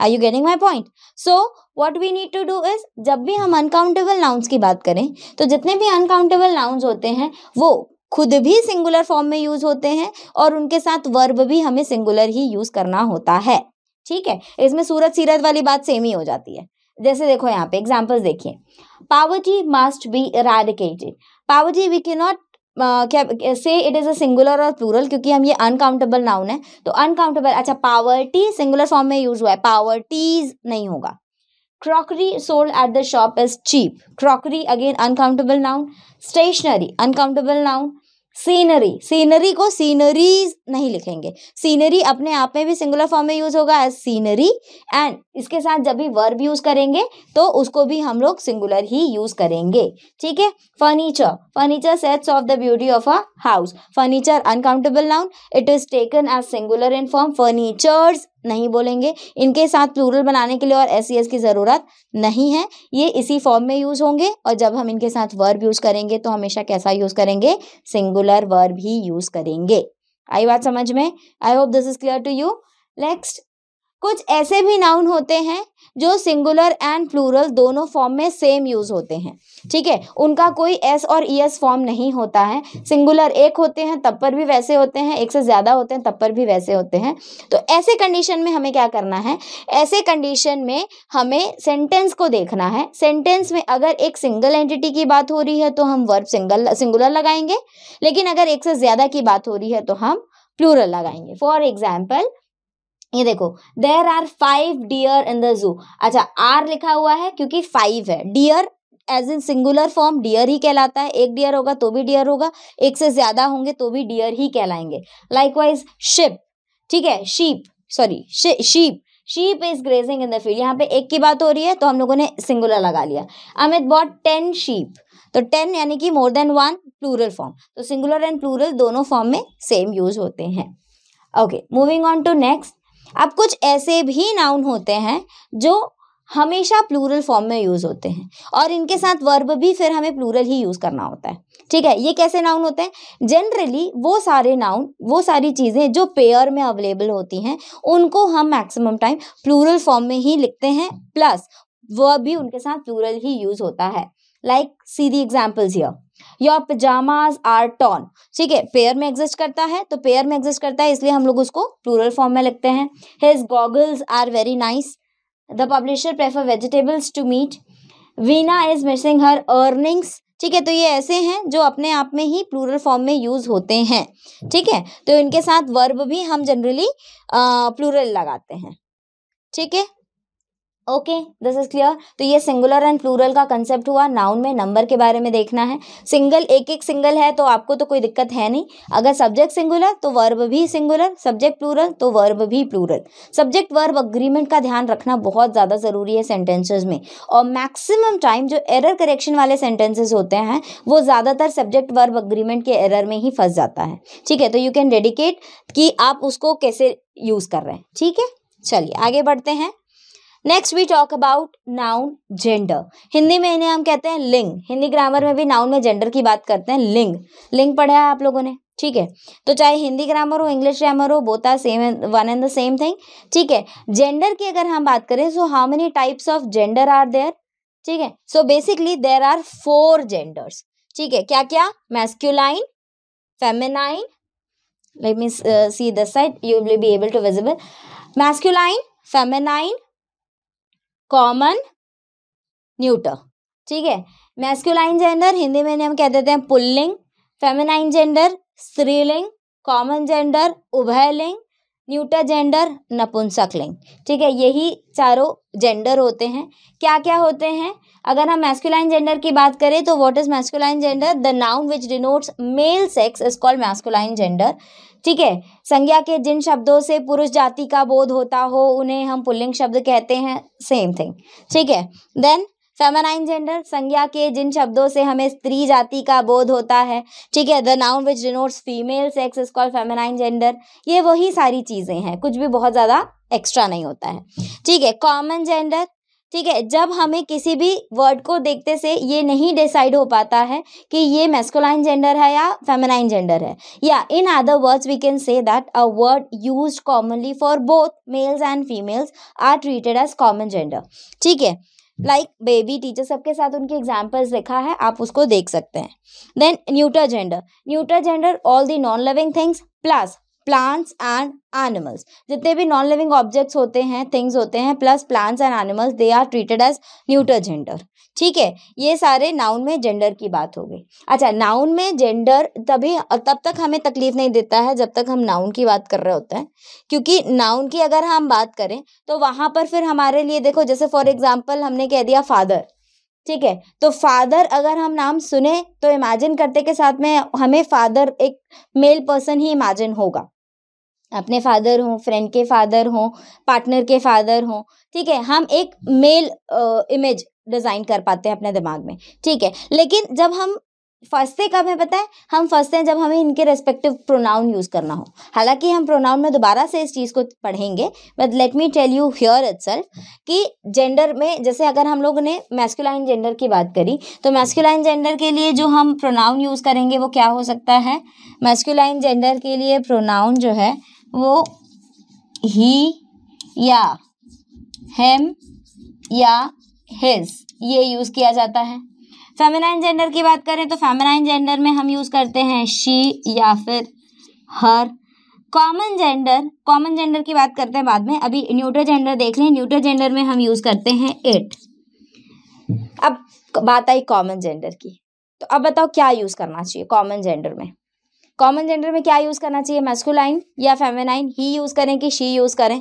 A: are you getting my point so what we need to do is जब भी हम अनकाउंटेबल नाउन्स की बात करें तो जितने भी अनकाउंटेबल नाउन्स होते हैं वो खुद भी सिंगुलर फॉर्म में यूज होते हैं और उनके साथ वर्ब भी हमें सिंगुलर ही यूज करना होता है ठीक है इसमें सूरत सीरत वाली बात सेम ही हो जाती है जैसे देखो यहाँ पे एग्जाम्पल्स देखिए poverty must be eradicated poverty we can not क्या से इट इज़ अ सिंगुलर और प्लूरल क्योंकि हम ये अनकाउंटेबल नाउन है तो अनकाउंटेबल अच्छा पावर्टी सिंगुलर फॉर्म में यूज हुआ है पावर्टीज नहीं होगा crockery sold at the shop is cheap crockery again uncountable noun stationery uncountable noun scenery scenery को सीनरीज नहीं लिखेंगे सीनरी अपने आप में भी सिंगुलर फॉर्म में यूज होगा एज सीनरी एंड इसके साथ जब भी वर्ब यूज करेंगे तो उसको भी हम लोग सिंगुलर ही यूज करेंगे ठीक है furniture furniture sets of the beauty of a house furniture uncountable noun it is taken as singular in form furnitures नहीं बोलेंगे इनके साथ प्लूरल बनाने के लिए और एस e की ज़रूरत नहीं है ये इसी फॉर्म में यूज़ होंगे और जब हम इनके साथ वर्ब यूज़ करेंगे तो हमेशा कैसा यूज़ करेंगे सिंगुलर वर्ब ही यूज़ करेंगे आई बात समझ में आई hope this is clear to you next कुछ ऐसे भी नाउन होते हैं जो सिंगुलर एंड प्लूरल दोनों फॉर्म में सेम यूज़ होते हैं ठीक है उनका कोई एस और ई एस फॉर्म नहीं होता है सिंगुलर एक होते हैं तब पर भी वैसे होते हैं एक से ज़्यादा होते हैं तब पर भी वैसे होते हैं तो ऐसे कंडीशन में हमें क्या करना है ऐसे कंडीशन में हमें सेंटेंस को देखना है सेंटेंस में अगर एक सिंगल एंटिटी की बात हो रही है तो हम वर्ब सिंगल सिंगुलर लगाएंगे लेकिन अगर एक से ज़्यादा की बात हो रही है तो हम प्लूरल लगाएंगे फॉर एग्जाम्पल ये देखो there are five deer in the zoo अच्छा आर लिखा हुआ है क्योंकि फाइव है deer as in singular form deer ही कहलाता है एक डियर होगा तो भी डियर होगा एक से ज्यादा होंगे तो भी डियर ही कहलाएंगे लाइकवाइज शिप ठीक है sheep sorry sheep sheep is grazing in the field यहाँ पे एक की बात हो रही है तो हम लोगों ने सिंगुलर लगा लिया अमित बॉट टेन शीप तो टेन यानी कि more than one plural form तो सिंगुलर एंड प्लूरल दोनों फॉर्म में सेम यूज होते हैं okay moving on to next अब कुछ ऐसे भी नाउन होते हैं जो हमेशा प्लूरल फॉर्म में यूज़ होते हैं और इनके साथ वर्ब भी फिर हमें प्लूरल ही यूज़ करना होता है ठीक है ये कैसे नाउन होते हैं जनरली वो सारे नाउन वो सारी चीज़ें जो पेयर में अवेलेबल होती हैं उनको हम मैक्सिमम टाइम प्लूरल फॉर्म में ही लिखते हैं प्लस वर्ब भी उनके साथ प्लूरल ही यूज़ होता है like see the examples your your pyjamas are torn ठीक है पेयर में एग्जिस्ट करता है तो पेयर में एग्जिस्ट करता है इसलिए हम लोग उसको प्लूरल फॉर्म में लिखते हैं his goggles are very nice the publisher prefer vegetables to meat Veena is missing her earnings ठीक है तो ये ऐसे हैं जो अपने आप में ही प्लूरल फॉर्म में यूज़ होते हैं ठीक है तो इनके साथ वर्ब भी हम जनरली प्लूरल लगाते हैं ठीक है ओके दिस इज क्लियर तो ये सिंगुलर एंड प्लूरल का कंसेप्ट हुआ नाउन में नंबर के बारे में देखना है सिंगल एक एक सिंगल है तो आपको तो कोई दिक्कत है नहीं अगर सब्जेक्ट सिंगुलर तो वर्ब भी सिंगुलर सब्जेक्ट प्लूरल तो वर्ब भी प्लूरल सब्जेक्ट वर्ब अग्रीमेंट का ध्यान रखना बहुत ज़्यादा ज़रूरी है सेंटेंसेज में और मैक्सिमम टाइम जो एरर करेक्शन वाले सेंटेंसेज होते हैं वो ज़्यादातर सब्जेक्ट वर्ब अग्रीमेंट के एरर में ही फंस जाता है ठीक है तो यू कैन डेडिकेट कि आप उसको कैसे यूज़ कर रहे हैं ठीक है चलिए आगे बढ़ते हैं next we talk about noun gender Hindi में इन्हें हम कहते हैं लिंग हिंदी ग्रामर में भी नाउन में जेंडर की बात करते हैं लिंग लिंग पढ़ा है आप लोगों ने ठीक है तो चाहे हिंदी ग्रामर हो इंग्लिश ग्रामर हो बोता same one and the same thing ठीक है जेंडर की अगर हम बात करें so how many types of gender are there ठीक है so basically there are four genders ठीक है क्या क्या masculine feminine let me see this side you will be able to visible masculine feminine common neuter ठीक है मैस्कुलाइन जेंडर हिंदी में हम कह देते हैं पुल्लिंग फेमिनाइन जेंडर स्त्रीलिंग कॉमन जेंडर उभयलिंग न्यूटर जेंडर नपुंसक लिंग ठीक है यही चारों जेंडर होते हैं क्या क्या होते हैं अगर हम मैस्कुलाइन जेंडर की बात करें तो what is masculine gender the noun which denotes male sex is called masculine gender ठीक है संज्ञा के जिन शब्दों से पुरुष जाति का बोध होता हो उन्हें हम पुल्लिंग शब्द कहते हैं सेम थिंग ठीक है देन फेमेनाइन जेंडर संज्ञा के जिन शब्दों से हमें स्त्री जाति का बोध होता है ठीक है the noun which denotes female sex is called feminine gender ये वही सारी चीज़ें हैं कुछ भी बहुत ज़्यादा एक्स्ट्रा नहीं होता है ठीक है कॉमन जेंडर ठीक है जब हमें किसी भी वर्ड को देखते से ये नहीं डिसाइड हो पाता है कि ये मेस्कोलाइन जेंडर है या फेमेनाइन जेंडर है या in other words we can say that a word use commonly for both males and females are treated as common gender ठीक है लाइक बेबी टीचर सबके साथ उनके एग्जाम्पल्स देखा है आप उसको देख सकते हैं then neuter gender neuter gender all the non living things plus plants and animals जितने भी नॉन लिविंग ऑब्जेक्ट्स होते हैं थिंग्स होते हैं plus plants and animals they are treated as neuter gender ठीक है ये सारे नाउन में जेंडर की बात हो गई अच्छा नाउन में जेंडर तभी तब तक हमें तकलीफ नहीं देता है जब तक हम नाउन की बात कर रहे होते हैं क्योंकि नाउन की अगर हम बात करें तो वहाँ पर फिर हमारे लिए देखो जैसे फॉर एग्जाम्पल हमने कह दिया फादर ठीक है तो फादर अगर हम नाम सुने तो इमेजिन करते के साथ में हमें फादर एक मेल पर्सन ही इमेजिन होगा अपने फादर हो फ्रेंड के फादर हो पार्टनर के फादर हो ठीक है हम एक मेल इमेज डिज़ाइन कर पाते हैं अपने दिमाग में ठीक है लेकिन जब हम फंसते कब है पता है हम फंसते हैं जब हमें इनके रेस्पेक्टिव प्रोनाउन यूज़ करना हो हालांकि हम प्रोनाउन में दोबारा से इस चीज़ को पढ़ेंगे but let me tell you here it कि जेंडर में जैसे अगर हम लोग ने मैस्कुलाइन जेंडर की बात करी तो मैस्कुलाइन जेंडर के लिए जो हम प्रोनाउन यूज़ करेंगे वो क्या हो सकता है मैस्कुलाइन जेंडर के लिए प्रोनाउन जो है वो ही या हेम या हिज ये यूज़ किया जाता है फेमिनाइन जेंडर की बात करें तो फेमिनाइन जेंडर में हम यूज़ करते हैं शी या फिर her common gender common gender की बात करते हैं बाद में अभी न्यूट्रल जेंडर देख लें न्यूट्रल जेंडर में हम यूज़ करते हैं इट अब बात आई कॉमन जेंडर की तो अब बताओ क्या यूज़ करना चाहिए कॉमन जेंडर में कॉमन जेंडर में क्या यूज़ करना चाहिए मेस्कुलाइन या फेमेनाइन ही यूज़ करें कि शी यूज़ करें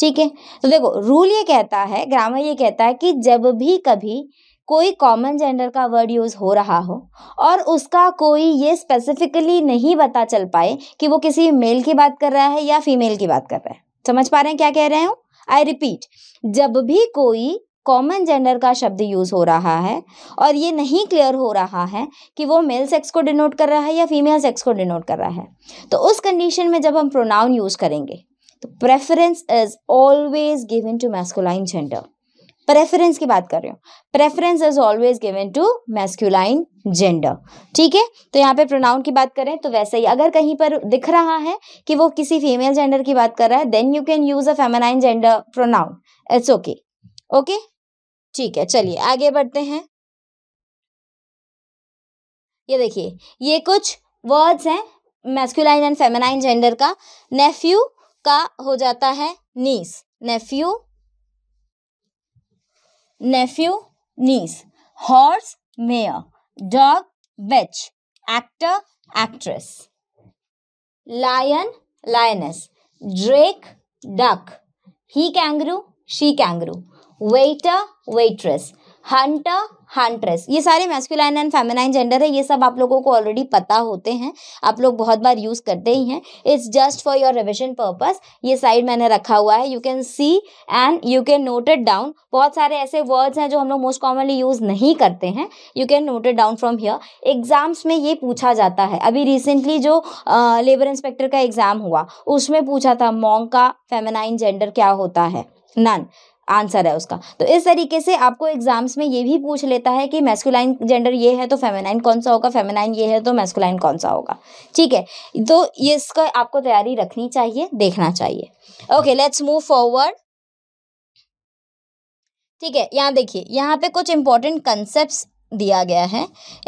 A: ठीक है तो देखो रूल ये कहता है ग्रामर ये कहता है कि जब भी कभी कोई कॉमन जेंडर का वर्ड यूज़ हो रहा हो और उसका कोई ये स्पेसिफिकली नहीं पता चल पाए कि वो किसी मेल की बात कर रहा है या फीमेल की बात कर रहा है समझ पा रहे हैं क्या कह रहे हूँ आई रिपीट जब भी कोई कॉमन जेंडर का शब्द यूज़ हो रहा है और ये नहीं क्लियर हो रहा है कि वो मेल सेक्स को डिनोट कर रहा है या फीमेल सेक्स को डिनोट कर रहा है तो उस कंडीशन में जब हम प्रोनाउन यूज़ करेंगे तो preference is always given to masculine gender preference की बात कर रही हूँ preference is always given to masculine gender ठीक है तो यहाँ पे प्रोनाउन की बात करें तो वैसे ही अगर कहीं पर दिख रहा है कि वो किसी फीमेल जेंडर की बात कर रहा है then you can use a feminine gender pronoun it's okay okay ठीक है चलिए आगे बढ़ते हैं ये देखिए ये कुछ वर्ड्स हैं मैस्कुलाइन एंड फेमेनाइन जेंडर का नेफ्यू का हो जाता है niece nephew nephew, niece, horse, mare, dog, bitch, actor, actress, lion, lioness, drake, duck, he kangaroo, she kangaroo, waiter, waitress, hunter huntress ये सारे मैस्कुलाइन एंड फेमेनाइन जेंडर है ये सब आप लोगों को ऑलरेडी पता होते हैं आप लोग बहुत बार यूज़ करते ही हैं it's just for your revision purpose ये साइड मैंने रखा हुआ है you can see and you can note it down बहुत सारे ऐसे वर्ड्स हैं जो हम लोग मोस्ट कॉमनली यूज़ नहीं करते हैं you can note it down from here exams में ये पूछा जाता है अभी रिसेंटली जो लेबर uh, इंस्पेक्टर का एग्ज़ाम हुआ उसमें पूछा था मोंग का फेमेनाइन जेंडर क्या होता है नन आंसर है उसका तो इस तरीके से आपको एग्जाम्स में ये भी पूछ लेता है कि मैस्कुलाइन जेंडर ये है तो फेमेनाइन कौन सा होगा फेमेनाइन ये है तो मैस्कुलाइन कौन सा होगा ठीक है तो ये इसका आपको तैयारी रखनी चाहिए देखना चाहिए ओके लेट्स मूव फॉरवर्ड ठीक है यहाँ देखिए यहाँ पे कुछ इंपॉर्टेंट कंसेप्ट दिया गया है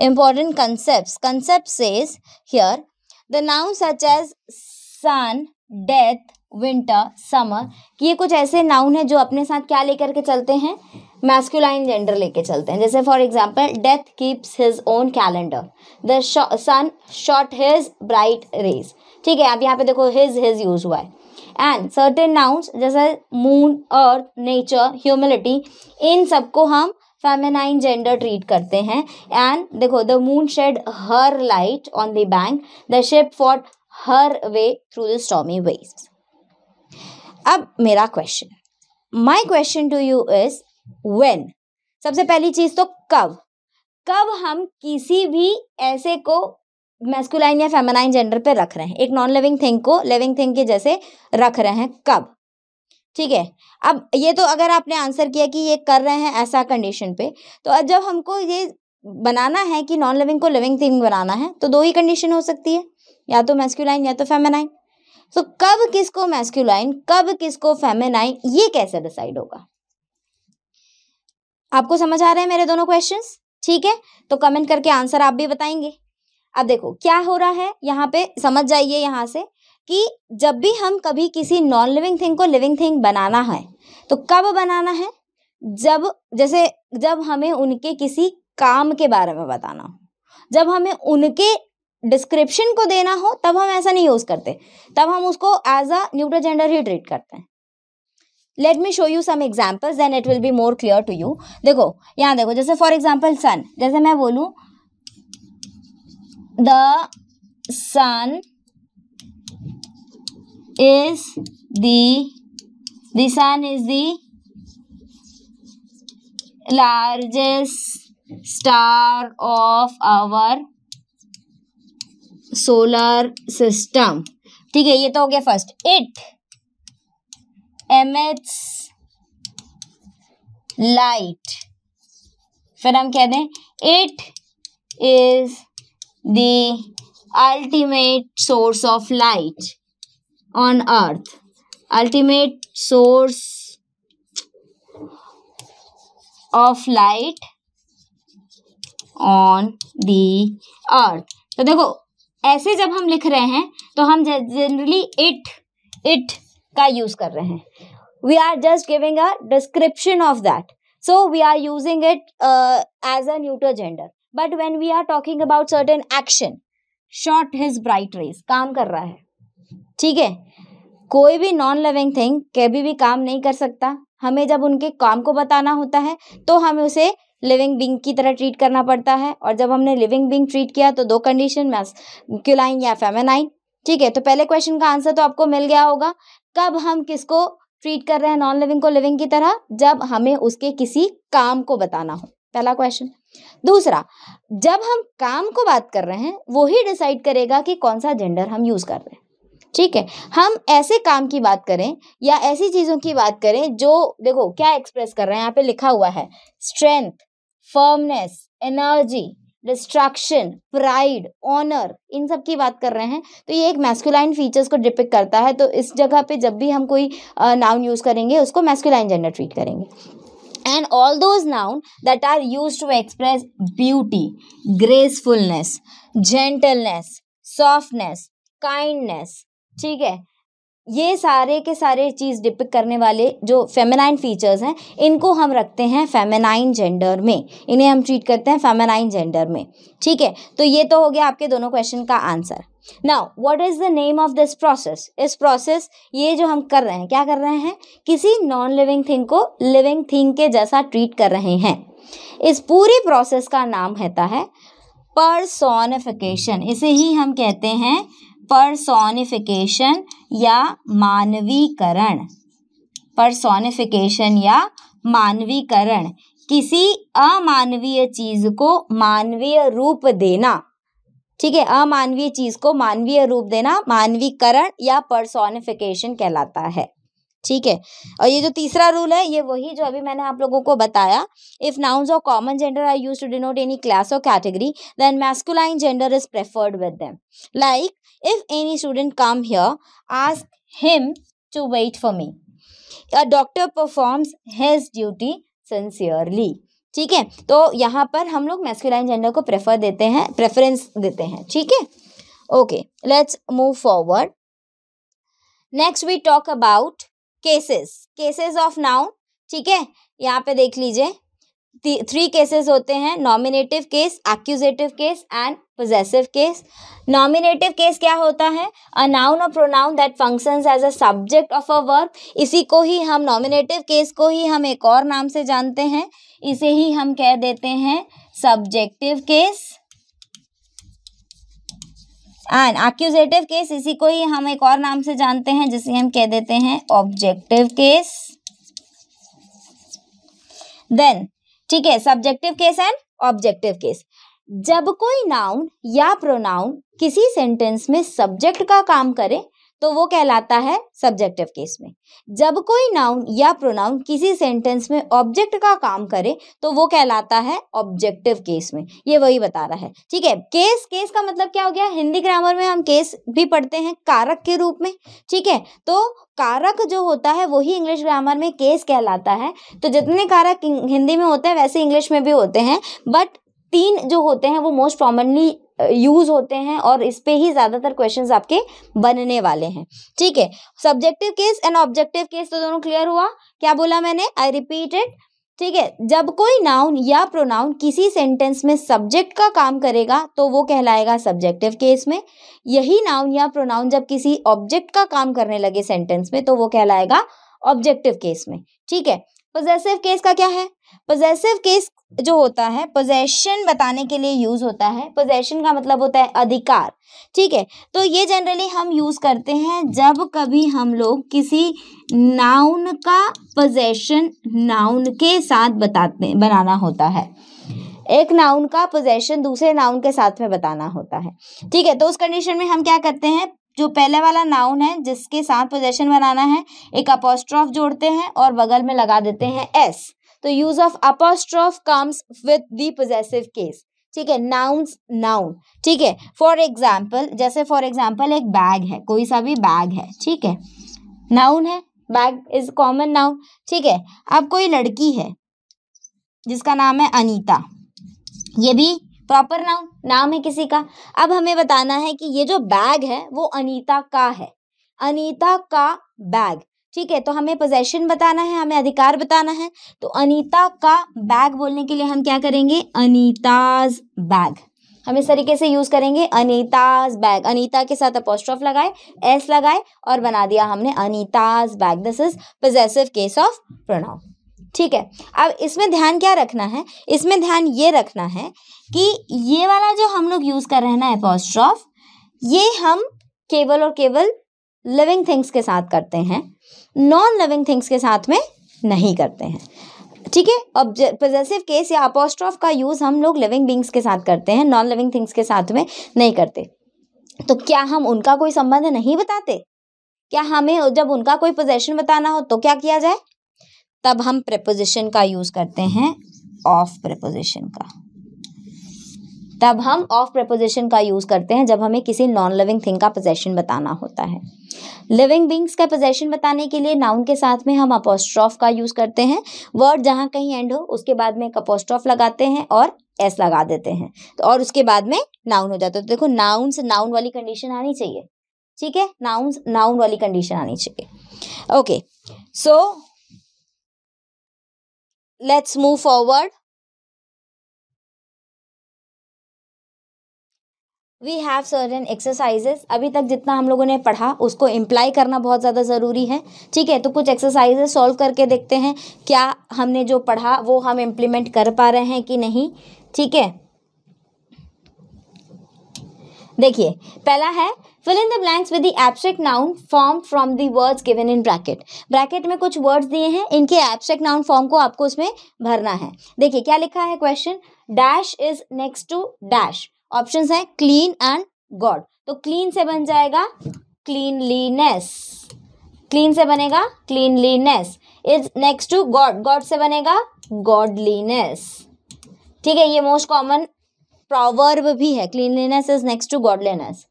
A: important concept concept says here the noun such as sun death winter summer कि ये कुछ ऐसे नाउन है जो अपने साथ क्या लेकर के चलते हैं मैस्कुलाइन जेंडर लेके चलते हैं जैसे for example death keeps his own calendar the sun shot his bright rays ठीक है आप यहाँ पे देखो हिज हिज यूज हुआ है एंड सर्टेन नाउन्स जैसे मून अर्थ नेचर ह्यूमिलिटी इन सबको हम फेमेनाइन जेंडर ट्रीट करते हैं एंड देखो the moon shed her light on the bank the ship fought her way through the stormy waste अब मेरा question my question to you is when सबसे पहली चीज तो कब कब हम किसी भी ऐसे को मैस्कुलाइन या फेमेनाइन जेंडर पे रख रहे हैं एक नॉन लिविंग थिंग को लिविंग थिंग के जैसे रख रहे हैं कब ठीक है अब ये तो अगर आपने आंसर किया कि ये कर रहे हैं ऐसा कंडीशन पे तो अब जब हमको ये बनाना है कि नॉन लिविंग को लिविंग थिंग बनाना है तो दो ही कंडीशन हो सकती है या तो मैस्कुलाइन या तो फेमेनाइन सो so, कब किसको मैस्क्यूलाइन कब किसको फेमेनाइन ये कैसे डिसाइड होगा आपको समझ आ रहे हैं मेरे दोनों क्वेश्चन ठीक है तो कमेंट करके आंसर आप भी बताएंगे अब देखो क्या हो रहा है यहाँ पे समझ जाइए यहाँ से कि जब भी हम कभी किसी नॉन लिविंग थिंग को लिविंग थिंग बनाना है तो कब बनाना है जब जैसे जब हमें उनके किसी काम के बारे में बताना हो जब हमें उनके डिस्क्रिप्शन को देना हो तब हम ऐसा नहीं यूज़ करते तब हम उसको एज अ न्यूट्रल जेंडर ही ट्रीट करते हैं let me show you some examples then it will be more clear to you देखो यहाँ देखो जैसे फॉर एग्जाम्पल सन जैसे मैं बोलूँ द सन इज दन is sun is the largest star solar system ठीक है ये तो हो गया फर्स्ट इट एमिट्स लाइट फिर हम कह दें it is the ultimate source of light on earth ultimate source of light on the earth तो देखो ऐसे जब हम लिख रहे हैं तो हम जनरली इट इट का यूज़ कर रहे हैं we are just giving a description of that so we are using it as a a gender but uh, but we are talking about about action action his bright bright काम कर रहा है ठीक है कोई भी नॉन लिविंग थिंग कभी भी काम नहीं कर सकता हमें जब उनके काम को बताना होता है तो हम उसे लिविंग बिंग की तरह ट्रीट करना पड़ता है और जब हमने लिविंग बिंग ट्रीट किया तो दो कंडीशन मैस्क्यूलाइन या फेमेनाइन ठीक है तो पहले क्वेश्चन का आंसर तो आपको मिल गया होगा कब हम किसको ट्रीट कर रहे हैं नॉन लिविंग को लिविंग की तरह जब हमें उसके किसी काम को बताना हो पहला क्वेश्चन दूसरा जब हम काम को बात कर रहे हैं वो ही डिसाइड करेगा कि कौन सा जेंडर हम यूज़ कर रहे हैं ठीक है हम ऐसे काम की बात करें या ऐसी चीज़ों की बात करें जो देखो क्या एक्सप्रेस कर रहे हैं यहाँ पे लिखा हुआ है strength firmness energy distraction pride honour इन सब की बात कर रहे हैं तो ये एक मैस्कुलाइन फीचर्स को डिपिक्ट करता है तो इस जगह पे जब भी हम कोई नाउन यूज़ करेंगे उसको मैस्कुलाइन जेंडर ट्रीट करेंगे and all those noun that are use to express beauty gracefulness gentleness softness kindness ठीक है ये सारे के सारे चीज़ डिपिक करने वाले जो फेमेनाइन फीचर्स हैं इनको हम रखते हैं फेमेनाइन जेंडर में इन्हें हम ट्रीट करते हैं फेमेनाइन जेंडर में ठीक है तो ये तो हो गया आपके दोनों क्वेश्चन का answer now what is the name of this process इस प्रोसेस ये जो हम कर रहे हैं क्या कर रहे हैं किसी नॉन लिविंग थिंग को लिविंग थिंग के जैसा ट्रीट कर रहे हैं इस पूरी प्रोसेस का नाम रहता है परसोनिफिकेशन इसे ही हम कहते हैं परसोनिफिकेशन या मानवीकरण परसोनिफिकेशन या मानवीकरण किसी अमानवीय चीज को मानवीय रूप देना ठीक है अमानवीय चीज को मानवीय रूप देना मानवीकरण या परसोनिफिकेशन कहलाता है ठीक है और ये जो तीसरा रूल है ये वही जो अभी मैंने आप लोगों को बताया if nouns of common gender are use to denote any class और category then masculine gender is preferred with them like If any student come here, ask him to wait for me. A doctor performs his duty sincerely. ठीक है तो यहाँ पर हम लोग मैस्कुलाइन जेंडर को प्रेफर देते हैं प्रेफरेंस देते हैं ठीक है okay let's move forward next we talk about cases cases of noun ठीक है यहाँ पे देख लीजिए थ्री केसेस होते हैं nominative case accusative case and possessive case nominative case क्या होता है अ नाउन और pronoun that functions as a subject of a verb इसी को ही हम नॉमिनेटिव केस को ही हम एक और नाम से जानते हैं इसे ही हम कह देते हैं subjective case and accusative case इसी को ही हम एक और नाम से जानते हैं जिसे हम कह देते हैं ऑब्जेक्टिव केस देन ठीक है subjective case and objective case जब कोई नाउन या प्रोनाउन किसी सेंटेंस में सब्जेक्ट का काम करे तो वो कहलाता है सब्जेक्टिव केस में जब कोई नाउन या प्रोनाउन किसी सेंटेंस में ऑब्जेक्ट का काम करे तो वो कहलाता है ऑब्जेक्टिव केस में ये वही बता रहा है ठीक है केस केस का मतलब क्या हो गया हिंदी ग्रामर में हम केस भी पढ़ते हैं कारक के रूप में ठीक है तो कारक जो होता है वही इंग्लिश ग्रामर में केस कहलाता है तो जितने कारक हिंदी में होते हैं वैसे इंग्लिश में भी होते हैं बट तीन जो होते हैं वो मोस्ट कॉमनली यूज़ होते हैं और इस पर ही ज़्यादातर क्वेश्चन आपके बनने वाले हैं ठीक है subjective case and objective case तो दोनों क्लियर हुआ क्या बोला मैंने आई रिपीटेड ठीक है जब कोई नाउन या प्रोनाउन किसी सेंटेंस में सब्जेक्ट का काम करेगा तो वो कहलाएगा सब्जेक्टिव केस में यही नाउन या प्रोनाउन जब किसी ऑब्जेक्ट का काम करने लगे सेंटेंस में तो वो कहलाएगा ऑब्जेक्टिव केस में ठीक है पोजेसिव केस का क्या है पोजेसिव केस जो होता है पोजेशन बताने के लिए यूज होता है पोजेशन का मतलब होता है अधिकार ठीक है तो ये जनरली हम यूज करते हैं जब कभी हम लोग किसी नाउन का पोजेशन नाउन के साथ बताते बनाना होता है एक नाउन का पोजेशन दूसरे नाउन के साथ में बताना होता है ठीक है तो उस कंडीशन में हम क्या करते हैं जो पहले वाला नाउन है जिसके साथ पोजेशन बनाना है एक अपोस्ट्रॉफ जोड़ते हैं और बगल में लगा देते हैं एस तो use of apostrophe comes with the possessive case ठीक है नाउन्स नाउन ठीक है फॉर एग्जाम्पल जैसे फॉर एग्जाम्पल एक बैग है कोई सा भी बैग है ठीक है नाउन है बैग इज कॉमन नाउन ठीक है अब कोई लड़की है जिसका नाम है अनीता ये भी प्रॉपर नाउन नाम है किसी का अब हमें बताना है कि ये जो बैग है वो अनीता का है अनीता का बैग ठीक है तो हमें पोजेशन बताना है हमें अधिकार बताना है तो अनीता का बैग बोलने के लिए हम क्या करेंगे अनीताज बैग हम इस तरीके से यूज़ करेंगे अनीताज बैग अनीता के साथ अपोस्ट्रॉफ लगाए एस लगाए और बना दिया हमने अनीताज bag this is possessive case of pronoun ठीक है अब इसमें ध्यान क्या रखना है इसमें ध्यान ये रखना है कि ये वाला जो हम लोग यूज़ कर रहे हैं ना एपोस्ट्रॉफ ये हम केवल और केवल लिविंग थिंग्स के साथ करते हैं नॉन लिविंग थिंग्स के साथ में नहीं करते हैं ठीक है अब पजेसिव केस या अपोस्ट्रॉफ का यूज़ हम लोग लिविंग बींग्स के साथ करते हैं नॉन लिविंग थिंग्स के साथ में नहीं करते तो क्या हम उनका कोई संबंध नहीं बताते क्या हमें जब उनका कोई पोजेशन बताना हो तो क्या किया जाए तब हम प्रपोजिशन का यूज़ करते हैं ऑफ प्रपोजिशन का तब हम ऑफ प्रपोजिशन का यूज़ करते हैं जब हमें किसी नॉन लिविंग थिंग का पोजेशन बताना होता है लिविंग बींग्स का पोजेशन बताने के लिए नाउन के साथ में हम अपोस्ट्रॉफ का यूज़ करते हैं वर्ड जहां कहीं एंड हो उसके बाद में एक अपोस्ट्रॉफ लगाते हैं और एस लगा देते हैं तो और उसके बाद में नाउन हो जाता है तो देखो नाउन से नाउन वाली कंडीशन आनी चाहिए ठीक है नाउन नाउन वाली कंडीशन आनी चाहिए okay so let's move forward we have certain exercises अभी तक जितना हम लोगों ने पढ़ा उसको इम्प्लाई करना बहुत ज़्यादा ज़रूरी है ठीक है तो कुछ एक्सरसाइजेस सॉल्व करके देखते हैं क्या हमने जो पढ़ा वो हम इम्प्लीमेंट कर पा रहे हैं कि नहीं ठीक है देखिए पहला है fill in the blanks with the abstract noun form from the words given in bracket bracket में कुछ वर्ड्स दिए हैं इनके एब्स्ट्रैक्ट नाउन फॉर्म को आपको उसमें भरना है देखिए क्या लिखा है question dash is next to dash option है क्लीन एंड गॉड तो क्लीन से बन जाएगा क्लीनलीनेस क्लीन से बनेगा cleanliness is next to god god से बनेगा गॉडलीनेस ठीक है ये मोस्ट कॉमन प्रॉवर्ब भी है cleanliness is next to godliness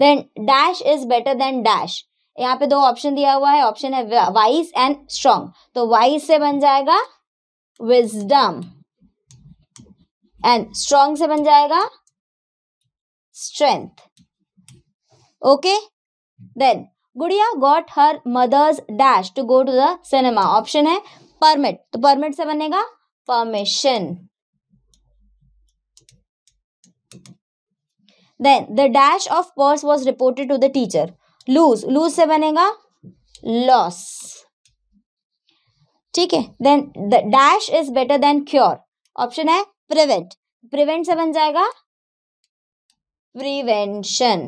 A: then dash is better than dash यहाँ पे दो ऑप्शन दिया हुआ है ऑप्शन है वाइस एंड स्ट्रॉन्ग तो वाइस से बन जाएगा विजडम एंड स्ट्रॉन्ग से बन जाएगा strength okay then Gudiya got her mother's dash to go to the cinema option है परमिट तो परमिट से बनेगा permission Then the dash of purse was reported to the teacher. Lose. Lose se banega? Loss. Okay. Then the dash is better than cure. Option hai? Prevent. Prevent se ban jayega? Prevention.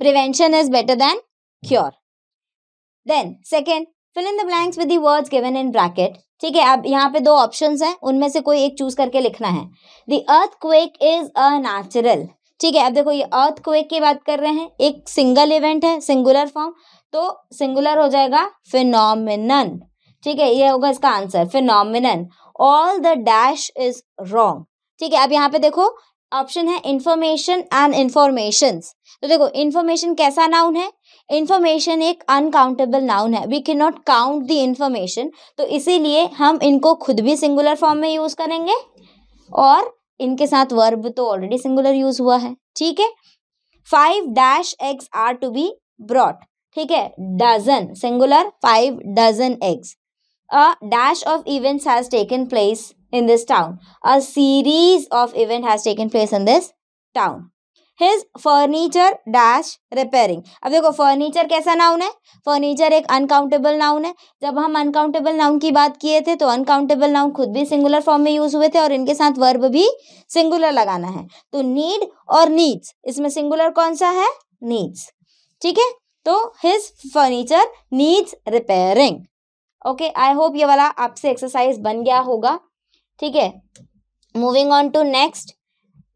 A: Prevention is better than cure. Then second, fill in the blanks with the words given in bracket. ठीक है अब यहाँ पे दो ऑप्शन हैं उनमें से कोई एक चूज करके लिखना है the earthquake is a natural ठीक है अब देखो ये अर्थ क्वेक की बात कर रहे हैं एक सिंगल इवेंट है सिंगुलर फॉर्म तो सिंगुलर हो जाएगा फिनोमिनन ठीक है ये होगा इसका answer phenomenon all the dash is wrong ठीक है अब यहाँ पे देखो ऑप्शन है इंफॉर्मेशन एंड इंफॉर्मेशन तो देखो इन्फॉर्मेशन कैसा नाउन है इन्फॉर्मेशन एक अनकाउंटेबल नाउन है we can not count the information तो इसीलिए हम इनको खुद भी सिंगुलर फॉर्म में यूज़ करेंगे और इनके साथ वर्ब तो ऑलरेडी सिंगुलर यूज़ हुआ है ठीक है five dash eggs are to be brought ठीक है dozen singular five dozen eggs a dash of events has taken place in this town a series of event has taken place in this town his furniture dash repairing अब देखो फर्नीचर कैसा नाउन है फर्नीचर एक अनकाउंटेबल नाउन है जब हम अनकाउंटेबल नाउन की बात किए थे तो अनकाउंटेबल नाउन खुद भी सिंगुलर फॉर्म में यूज हुए थे और इनके साथ वर्ब भी सिंगुलर लगाना है तो नीड और नीड्स इसमें सिंगुलर कौन सा है नीड्स ठीक है तो his furniture needs repairing okay I hope ये वाला आपसे एक्सरसाइज बन गया होगा ठीक है मूविंग ऑन टू नेक्स्ट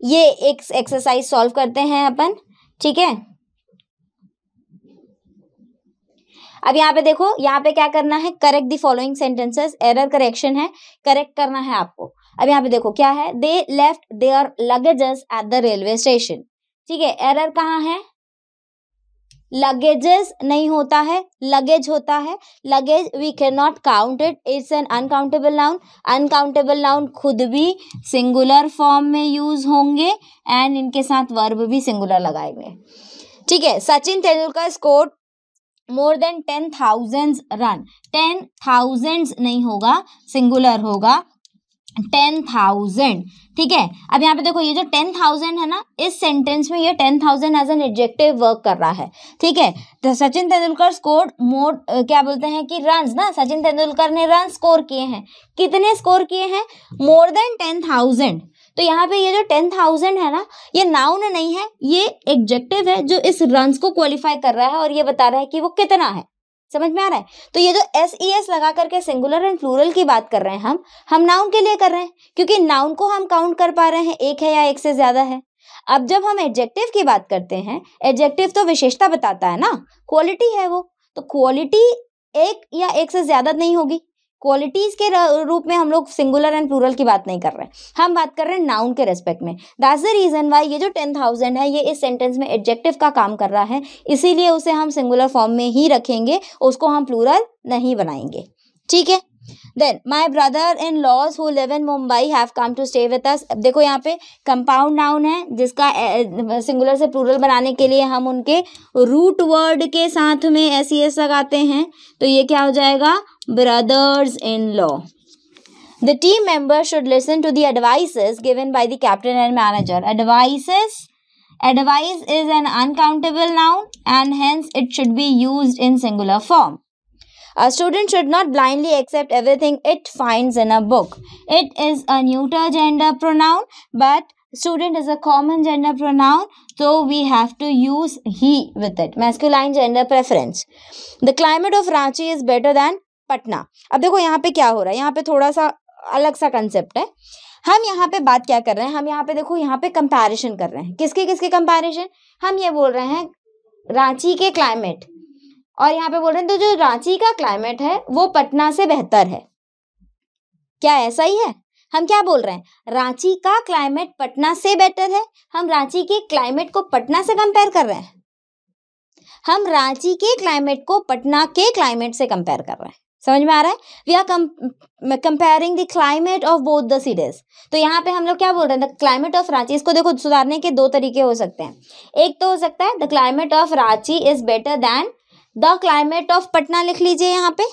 A: ये एक एक्सरसाइज सॉल्व करते हैं अपन ठीक है अब यहाँ पे देखो यहाँ पे क्या करना है correct the following sentences error correction है करेक्ट करना है आपको अब यहाँ पे देखो क्या है they left their luggages at the railway station ठीक है एरर कहाँ है लगेजेस नहीं होता है लगेज होता है luggage we can not counted it's an uncountable noun uncountable noun खुद भी सिंगुलर फॉर्म में यूज होंगे एंड इनके साथ वर्ब भी सिंगुलर लगाए ठीक है Sachin Tendulkar score more than ten thousand run ten thousand नहीं होगा सिंगुलर होगा टेन थाउजेंड ठीक है अब यहाँ पे देखो ये जो टेन थाउजेंड है ना इस सेंटेंस में ये ten thousand as an adjective work कर रहा है ठीक है तो सचिन तेंदुलकर स्कोर मोर क्या बोलते हैं कि रन ना सचिन तेंदुलकर ने रन स्कोर किए हैं कितने स्कोर किए हैं मोर देन टेन थाउजेंड तो यहाँ पे ये जो टेन थाउजेंड है ना ये नाउन नहीं है ये एग्जेक्टिव है जो इस रन को क्वालिफाई कर रहा है और ये बता रहा है कि वो कितना है समझ में आ रहा है तो ये जो एस ई एस लगा करके सिंगुलर एंड प्लूरल की बात कर रहे हैं हम हम नाउन के लिए कर रहे हैं क्योंकि नाउन को हम काउंट कर पा रहे हैं एक है या एक से ज़्यादा है अब जब हम एडजेक्टिव की बात करते हैं एडजेक्टिव तो विशेषता बताता है ना क्वालिटी है वो तो क्वालिटी एक या एक से ज़्यादा नहीं होगी क्वालिटीज़ के रूप में हम लोग सिंगुलर एंड प्लूरल की बात नहीं कर रहे हैं हम बात कर रहे हैं नाउन के रेस्पेक्ट में दैट्स द रीज़न वाई ये जो टेन थाउजेंड है ये इस सेंटेंस में एडजेक्टिव का काम कर रहा है इसीलिए उसे हम सिंगुलर फॉर्म में ही रखेंगे उसको हम प्लूरल नहीं बनाएंगे ठीक है then my brother in laws who live in Mumbai have come to stay with us देखो यहाँ पे कंपाउंड नाउन है जिसका सिंगुलर से प्लूरल बनाने के लिए हम उनके रूट वर्ड के साथ में एस सी एस लगाते हैं तो ये क्या हो जाएगा brothers in law the team member should listen to the advices given by the captain and manager advices advice is an uncountable noun and hence it should be use in singular form A student should not blindly accept everything it finds in a book. It is a neuter gender pronoun, but student is a common gender pronoun, so we have to use he with it. Masculine gender preference. The climate of Ranchi is better than Patna. अब देखो यहाँ पे क्या हो रहा है यहाँ पे थोड़ा सा अलग सा कंसेप्ट है हम यहाँ पे बात क्या कर रहे हैं हम यहाँ पे देखो यहाँ पे कंपैरिजन कर रहे हैं किसके किसके कंपैरिजन हम ये बोल रहे हैं रांची के क्लाइमेट और यहाँ पे बोल रहे हैं तो जो रांची का क्लाइमेट है वो पटना से बेहतर है क्या ऐसा ही है हम क्या बोल रहे हैं रांची का क्लाइमेट पटना से बेटर है हम रांची के क्लाइमेट को पटना से कंपेयर कर रहे हैं हम रांची के क्लाइमेट को पटना के क्लाइमेट से कंपेयर कर रहे हैं समझ में आ रहा है we are comparing the climate of both the cities तो यहाँ पे हम लोग क्या बोल रहे हैं द क्लाइमेट ऑफ रांची इसको देखो सुधारने के दो तरीके हो सकते हैं एक तो हो सकता है the climate of Ranchi is better than the climate of Patna लिख लीजिए यहाँ पे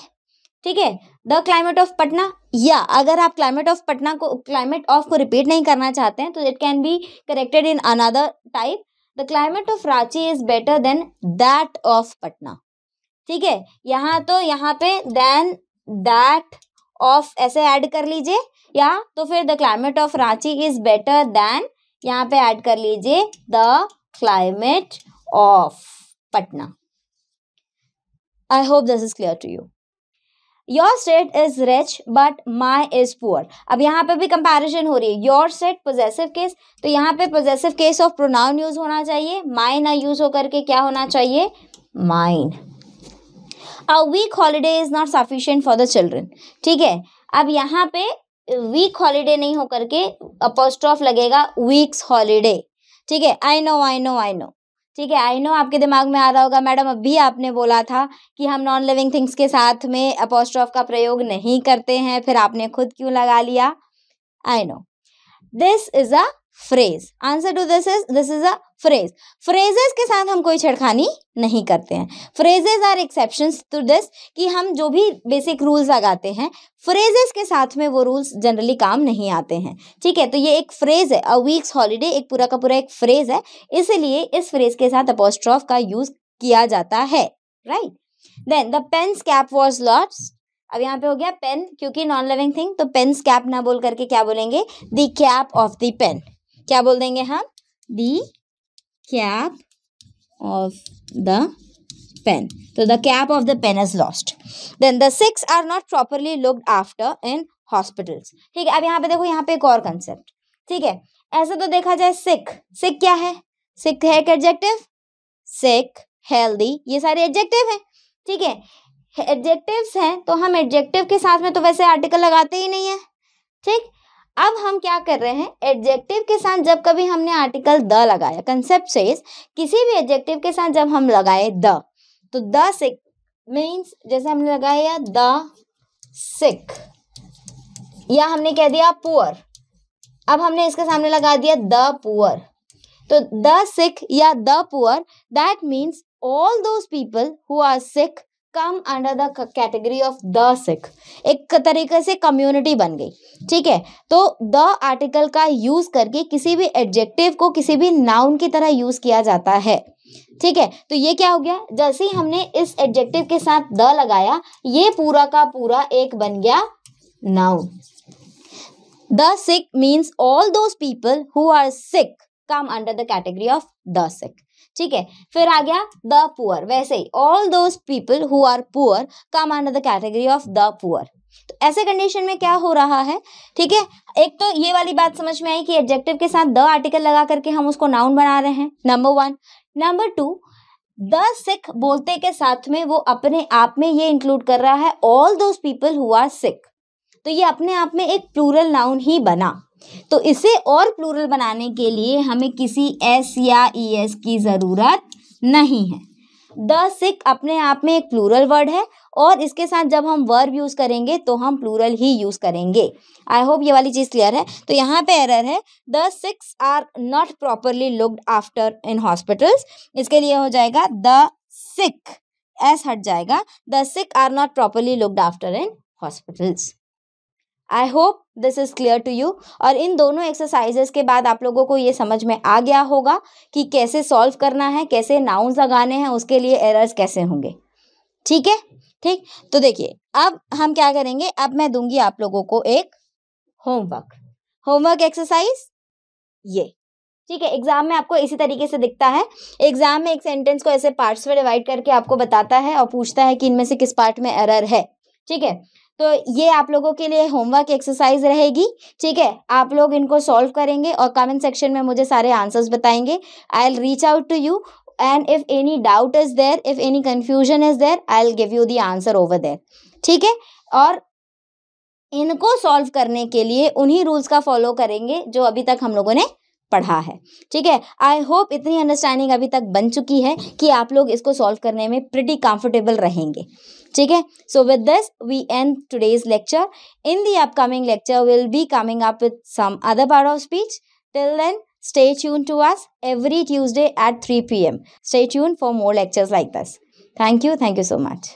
A: ठीक है द क्लाइमेट ऑफ पटना या अगर आप क्लाइमेट ऑफ पटना को क्लाइमेट ऑफ को रिपीट नहीं करना चाहते हैं तो it can be corrected in another type the climate of Ranchi is better than that of Patna ठीक है यहाँ तो यहाँ पे देन दैट ऑफ ऐसे ऐड कर लीजिए या तो फिर the climate of Ranchi is better than यहाँ पे ऐड कर लीजिए the climate of Patna I hope this is clear to you. Your state is rich, but my is poor. अब यहाँ पे भी comparison हो रही है योर state possessive केस तो यहाँ पे possessive case of pronoun use होना चाहिए माई ना यूज होकर के क्या होना चाहिए Mine. A week holiday is not sufficient for the children. ठीक है अब यहाँ पे वीक हॉलीडे नहीं होकर के apostrophe लगेगा वीक्स हॉलीडे ठीक है I know I know I know ठीक है आई नो आपके दिमाग में आ रहा होगा मैडम अभी आपने बोला था कि हम नॉन लिविंग थिंग्स के साथ में अपोस्ट्रॉफ का प्रयोग नहीं करते हैं फिर आपने खुद क्यों लगा लिया I know this is a phrase answer to this is this is a phrase phrases के साथ हम कोई छेड़खानी नहीं करते हैं phrases are exception to this कि हम जो भी बेसिक रूल्स लगाते हैं फ्रेजेस के साथ में वो रूल्स जनरली काम नहीं आते हैं ठीक है तो ये एक फ्रेज है अ वीक्स हॉलीडे एक पूरा का पूरा एक फ्रेज है इसलिए इस फ्रेज के साथ अपोस्ट्रॉफ का यूज किया जाता है right then the pen's cap was lost अब यहाँ पे हो गया पेन क्योंकि नॉन लिविंग थिंग तो पेन कैप ना बोल करके क्या बोलेंगे the cap of the pen क्या बोल देंगे हम the cap of the pen. So the cap of the pen is lost. Then the six are not properly looked after in hospitals. ठीक है अब यहाँ पे देखो यहाँ पे एक और कंसेप्ट ठीक है ऐसा तो देखा जाए सिक सिक क्या है सिक है एक एडजेक्टिव सिक हेल्दी ये सारे एडजेक्टिव हैं ठीक है एडजेक्टिव्स हैं तो हम एडजेक्टिव के साथ में तो वैसे आर्टिकल लगाते ही नहीं है ठीक अब हम क्या कर रहे हैं एडजेक्टिव के साथ जब कभी हमने आर्टिकल द लगाया कंसेप्ट से किसी भी एडजेक्टिव के साथ जब हम लगाए द तो द सिक मीन्स जैसे हमने लगाया द सिक या हमने कह दिया पुअर अब हमने इसके सामने लगा दिया द पुअर तो द सिक या the poor that means all those people who are sick come under the category of the sick एक तरीके से कम्युनिटी बन गई ठीक है तो द आर्टिकल का यूज़ करके किसी भी एडजेक्टिव को किसी भी नाउन की तरह यूज़ किया जाता है ठीक है तो ये क्या हो गया जैसे ही हमने इस एडजेक्टिव के साथ द लगाया ये पूरा का पूरा एक बन गया noun the sick means all those people who are sick come under the category of the sick ठीक है फिर आ गया द पुअर वैसे ही all those people who are poor come under the category of the poor तो ऐसे कंडीशन में क्या हो रहा है ठीक है एक तो ये वाली बात समझ में आई कि एडजेक्टिव के साथ द आर्टिकल लगा करके हम उसको नाउन बना रहे हैं number one number two the sick बोलते के साथ में वो अपने आप में ये इंक्लूड कर रहा है all those people who are sick तो ये अपने आप में एक प्लूरल नाउन ही बना तो इसे और प्लूरल बनाने के लिए हमें किसी एस या ई e एस की ज़रूरत नहीं है द सिक अपने आप में एक प्लूरल वर्ड है और इसके साथ जब हम वर्ब यूज़ करेंगे तो हम प्लूरल ही यूज़ करेंगे आई होप ये वाली चीज़ क्लियर है तो यहाँ पे एरर है the sicks are not properly looked after in hospitals इसके लिए हो जाएगा द सिक एस हट जाएगा the sick are not properly looked after in hospitals I hope this is clear to you और इन दोनों एक्सरसाइजेस के बाद आप लोगों को ये समझ में आ गया होगा कि कैसे सॉल्व करना है कैसे नाउन लगाने हैं उसके लिए एरर्स कैसे होंगे ठीक है ठीक तो देखिए अब हम क्या करेंगे अब मैं दूंगी आप लोगों को एक होमवर्क होमवर्क एक्सरसाइज ये ठीक है एग्जाम में आपको इसी तरीके से दिखता है एग्जाम में एक सेंटेंस को ऐसे पार्ट्स में डिवाइड करके आपको बताता है और पूछता है कि इनमें से किस पार्ट में एरर है ठीक है तो ये आप लोगों के लिए होमवर्क एक्सरसाइज रहेगी ठीक है आप लोग इनको सॉल्व करेंगे और कमेंट सेक्शन में मुझे सारे आंसर्स बताएंगे I'll reach out to you and if any doubt is there if any confusion is there I'll give you the answer over there ठीक है और इनको सॉल्व करने के लिए उन्हीं रूल्स का फॉलो करेंगे जो अभी तक हम लोगों ने पढ़ा है ठीक है आई होप इतनी अंडरस्टैंडिंग अभी तक बन चुकी है कि आप लोग इसको सॉल्व करने में प्रिटी कंफर्टेबल रहेंगे ठीक है so with this we end today's lecture in lecture, upcoming lecture will be coming up with some other part of speech till then stay tuned to us every Tuesday at 3 p.m. Stay tuned for more lectures like this. Thank you. Thank you so much.